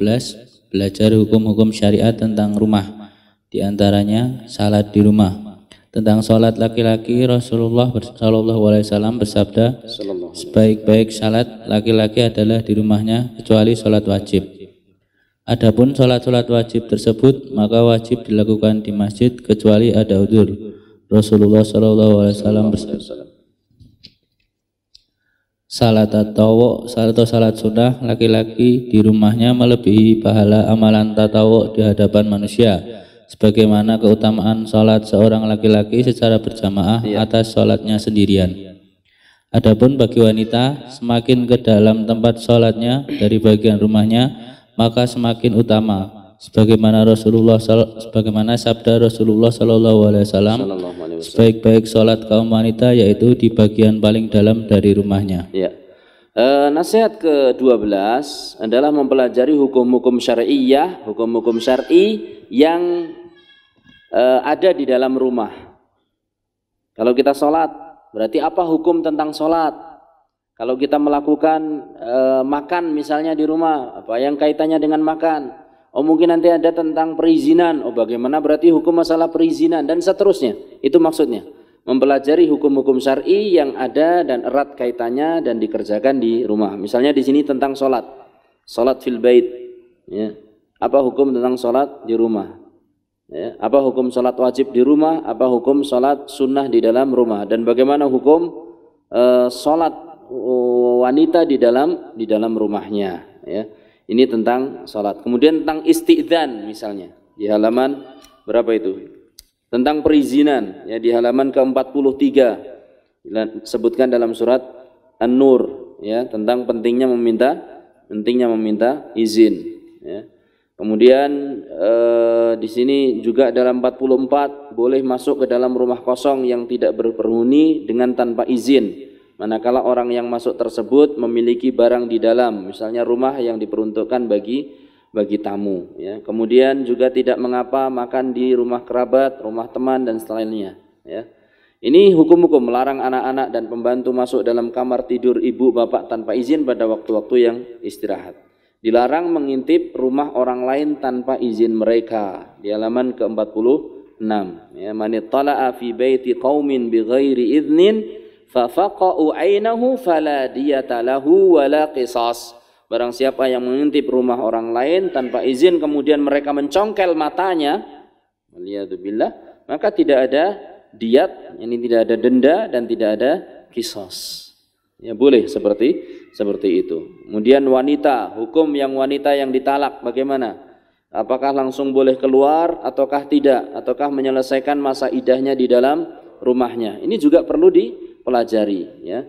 belajar hukum-hukum syariat tentang rumah. Di antaranya salat di rumah, tentang sholat laki-laki, Rasulullah Shallallahu Alaihi Wasallam bersabda, sebaik-baik sholat laki-laki adalah di rumahnya kecuali sholat wajib. Adapun sholat-sholat wajib tersebut maka wajib dilakukan di masjid kecuali ada udur. Rasulullah Shallallahu Alaihi Wasallam bersabda. Salat tatawo, salat atau salat sunnah laki-laki di rumahnya melebihi pahala amalan tatawo di hadapan manusia sebagaimana keutamaan sholat seorang laki-laki secara berjamaah ya. atas sholatnya sendirian. Adapun bagi wanita, semakin ke dalam tempat sholatnya dari bagian rumahnya, maka semakin utama. Sebagaimana Rasulullah sebagaimana sabda Rasulullah Shallallahu Alaihi Wasallam, sebaik-baik sholat kaum wanita yaitu di bagian paling dalam dari rumahnya. Ya. E, nasihat ke-12 adalah mempelajari hukum-hukum syariah, hukum-hukum syar'i yang Eh, ada di dalam rumah. Kalau kita sholat, berarti apa hukum tentang sholat? Kalau kita melakukan e, makan misalnya di rumah, apa yang kaitannya dengan makan? Oh mungkin nanti ada tentang perizinan, oh bagaimana berarti hukum masalah perizinan dan seterusnya. Itu maksudnya mempelajari hukum-hukum syari yang ada dan erat kaitannya dan dikerjakan di rumah. Misalnya di sini tentang sholat, sholat fil bait. Ya. Apa hukum tentang sholat di rumah? Ya, apa hukum sholat wajib di rumah? Apa hukum sholat sunnah di dalam rumah? Dan bagaimana hukum e, eh, sholat eh, wanita di dalam di dalam rumahnya? Ya, ini tentang sholat. Kemudian tentang istidzan misalnya di halaman berapa itu? Tentang perizinan ya di halaman ke-43 sebutkan dalam surat An-Nur ya tentang pentingnya meminta pentingnya meminta izin ya. Kemudian eh, di sini juga dalam 44 boleh masuk ke dalam rumah kosong yang tidak berperhuni dengan tanpa izin. Manakala orang yang masuk tersebut memiliki barang di dalam, misalnya rumah yang diperuntukkan bagi bagi tamu. Ya. Kemudian juga tidak mengapa makan di rumah kerabat, rumah teman dan selainnya. Ya. Ini hukum-hukum melarang anak-anak dan pembantu masuk dalam kamar tidur ibu bapak tanpa izin pada waktu-waktu yang istirahat. Dilarang mengintip rumah orang lain tanpa izin mereka. Di halaman ke-46. Ya, man tala'a fi baiti qaumin idznin fa faqa'u 'ainahu fala diyata lahu la qisas. Barang siapa yang mengintip rumah orang lain tanpa izin kemudian mereka mencongkel matanya, billah, maka tidak ada diat, ini tidak ada denda dan tidak ada kisos. Ya boleh seperti seperti itu. Kemudian wanita, hukum yang wanita yang ditalak bagaimana? Apakah langsung boleh keluar ataukah tidak? Ataukah menyelesaikan masa idahnya di dalam rumahnya? Ini juga perlu dipelajari ya.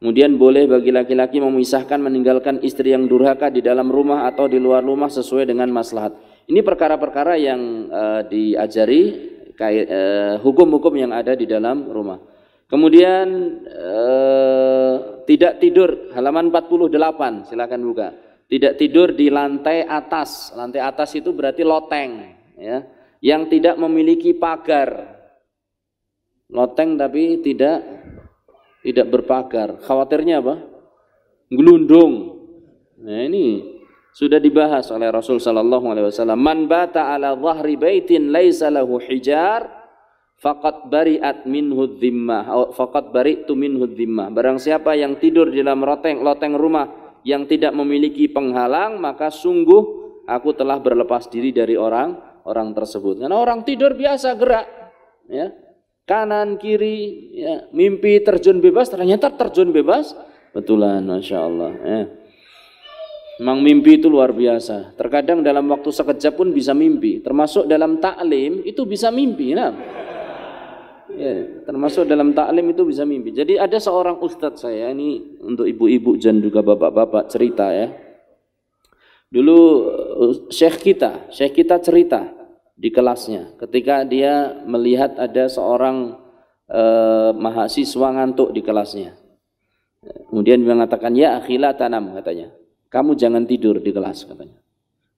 Kemudian boleh bagi laki-laki memisahkan meninggalkan istri yang durhaka di dalam rumah atau di luar rumah sesuai dengan maslahat. Ini perkara-perkara yang uh, diajari eh, hukum-hukum uh, yang ada di dalam rumah. Kemudian uh, tidak tidur halaman 48 silakan buka tidak tidur di lantai atas lantai atas itu berarti loteng ya yang tidak memiliki pagar loteng tapi tidak tidak berpagar khawatirnya apa glundung nah ini sudah dibahas oleh Rasul sallallahu alaihi wasallam man bata ala dhahri baitin laisa lahu hijar Fakat bari'at minhu dhimmah Fakat bari'tu minhu dhimmah Barang siapa yang tidur di dalam loteng, loteng rumah Yang tidak memiliki penghalang Maka sungguh aku telah berlepas diri dari orang orang tersebut Karena orang tidur biasa gerak ya Kanan, kiri, ya. mimpi terjun bebas, ternyata terjun bebas Betulan, Masya Allah ya. Memang mimpi itu luar biasa. Terkadang dalam waktu sekejap pun bisa mimpi. Termasuk dalam taklim itu bisa mimpi. Nah. Ya, termasuk dalam taklim itu bisa mimpi. Jadi ada seorang ustadz saya ini untuk ibu-ibu dan juga bapak-bapak cerita ya. Dulu uh, syekh kita, syekh kita cerita di kelasnya ketika dia melihat ada seorang eh, mahasiswa ngantuk di kelasnya. Kemudian dia mengatakan, ya akhila tanam katanya. Kamu jangan tidur di kelas katanya.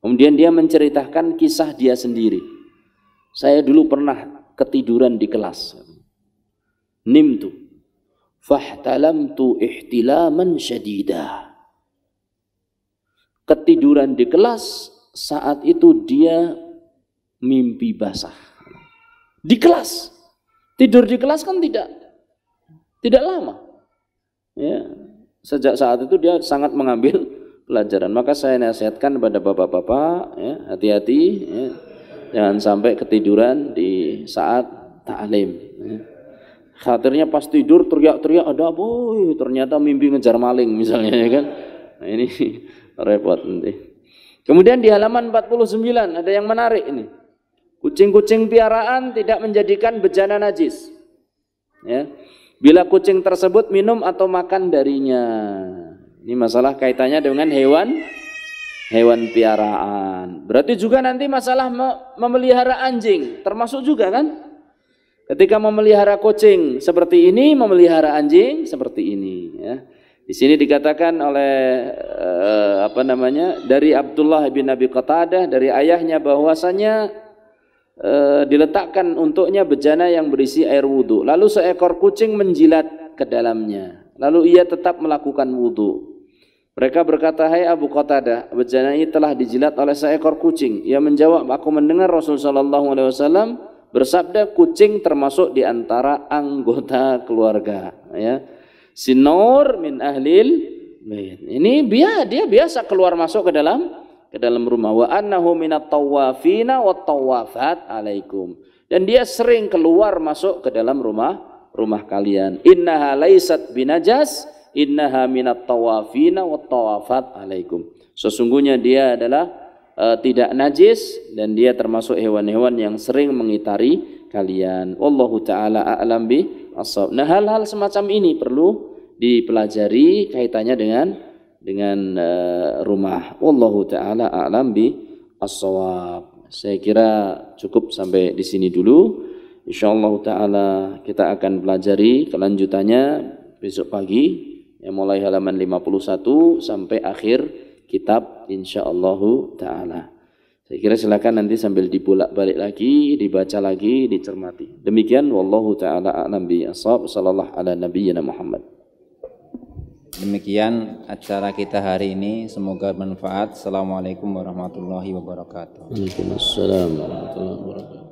Kemudian dia menceritakan kisah dia sendiri. Saya dulu pernah ketiduran di kelas nimtu fahtalamtu ihtilaman syadida ketiduran di kelas saat itu dia mimpi basah di kelas tidur di kelas kan tidak tidak lama ya sejak saat itu dia sangat mengambil pelajaran maka saya nasihatkan kepada bapak-bapak ya hati-hati ya jangan sampai ketiduran di saat taklim ya. Khawatirnya pas tidur teriak-teriak ada boy Ternyata mimpi ngejar maling misalnya ya kan. Nah, ini repot nanti. Kemudian di halaman 49 ada yang menarik ini. Kucing-kucing piaraan tidak menjadikan bejana najis. Ya. Bila kucing tersebut minum atau makan darinya. Ini masalah kaitannya dengan hewan hewan piaraan. Berarti juga nanti masalah memelihara anjing termasuk juga kan? Ketika memelihara kucing seperti ini, memelihara anjing seperti ini. Ya. Di sini dikatakan oleh eh, apa namanya dari Abdullah bin Abi Qatadah dari ayahnya bahwasanya eh, diletakkan untuknya bejana yang berisi air wudhu. Lalu seekor kucing menjilat ke dalamnya. Lalu ia tetap melakukan wudhu. Mereka berkata, Hai hey Abu Qatadah, bejana ini telah dijilat oleh seekor kucing. Ia menjawab, Aku mendengar Rasulullah Shallallahu Alaihi Wasallam Bersabda kucing termasuk di antara anggota keluarga ya. Sinor min ahlil Ini dia dia biasa keluar masuk ke dalam ke dalam rumah wa annahu minat tawafina wat tawafat alaikum. Dan dia sering keluar masuk ke dalam rumah rumah kalian. Innaha laisat binajas innaha minat tawafina wat tawafat alaikum. Sesungguhnya dia adalah E, tidak najis dan dia termasuk hewan-hewan yang sering mengitari kalian. Wallahu taala a'lam bi asab. Nah, hal-hal semacam ini perlu dipelajari kaitannya dengan dengan e, rumah. Wallahu taala a'lam bi ashab. Saya kira cukup sampai di sini dulu. Insyaallah taala kita akan pelajari kelanjutannya besok pagi yang mulai halaman 51 sampai akhir kitab insyaallahu taala. Saya kira silakan nanti sambil dibulak-balik lagi, dibaca lagi, dicermati. Demikian wallahu taala a'lam bi ashab sallallahu ala nabiyina Muhammad. Demikian acara kita hari ini, semoga bermanfaat. Assalamualaikum warahmatullahi wabarakatuh. Waalaikumsalam warahmatullahi wabarakatuh.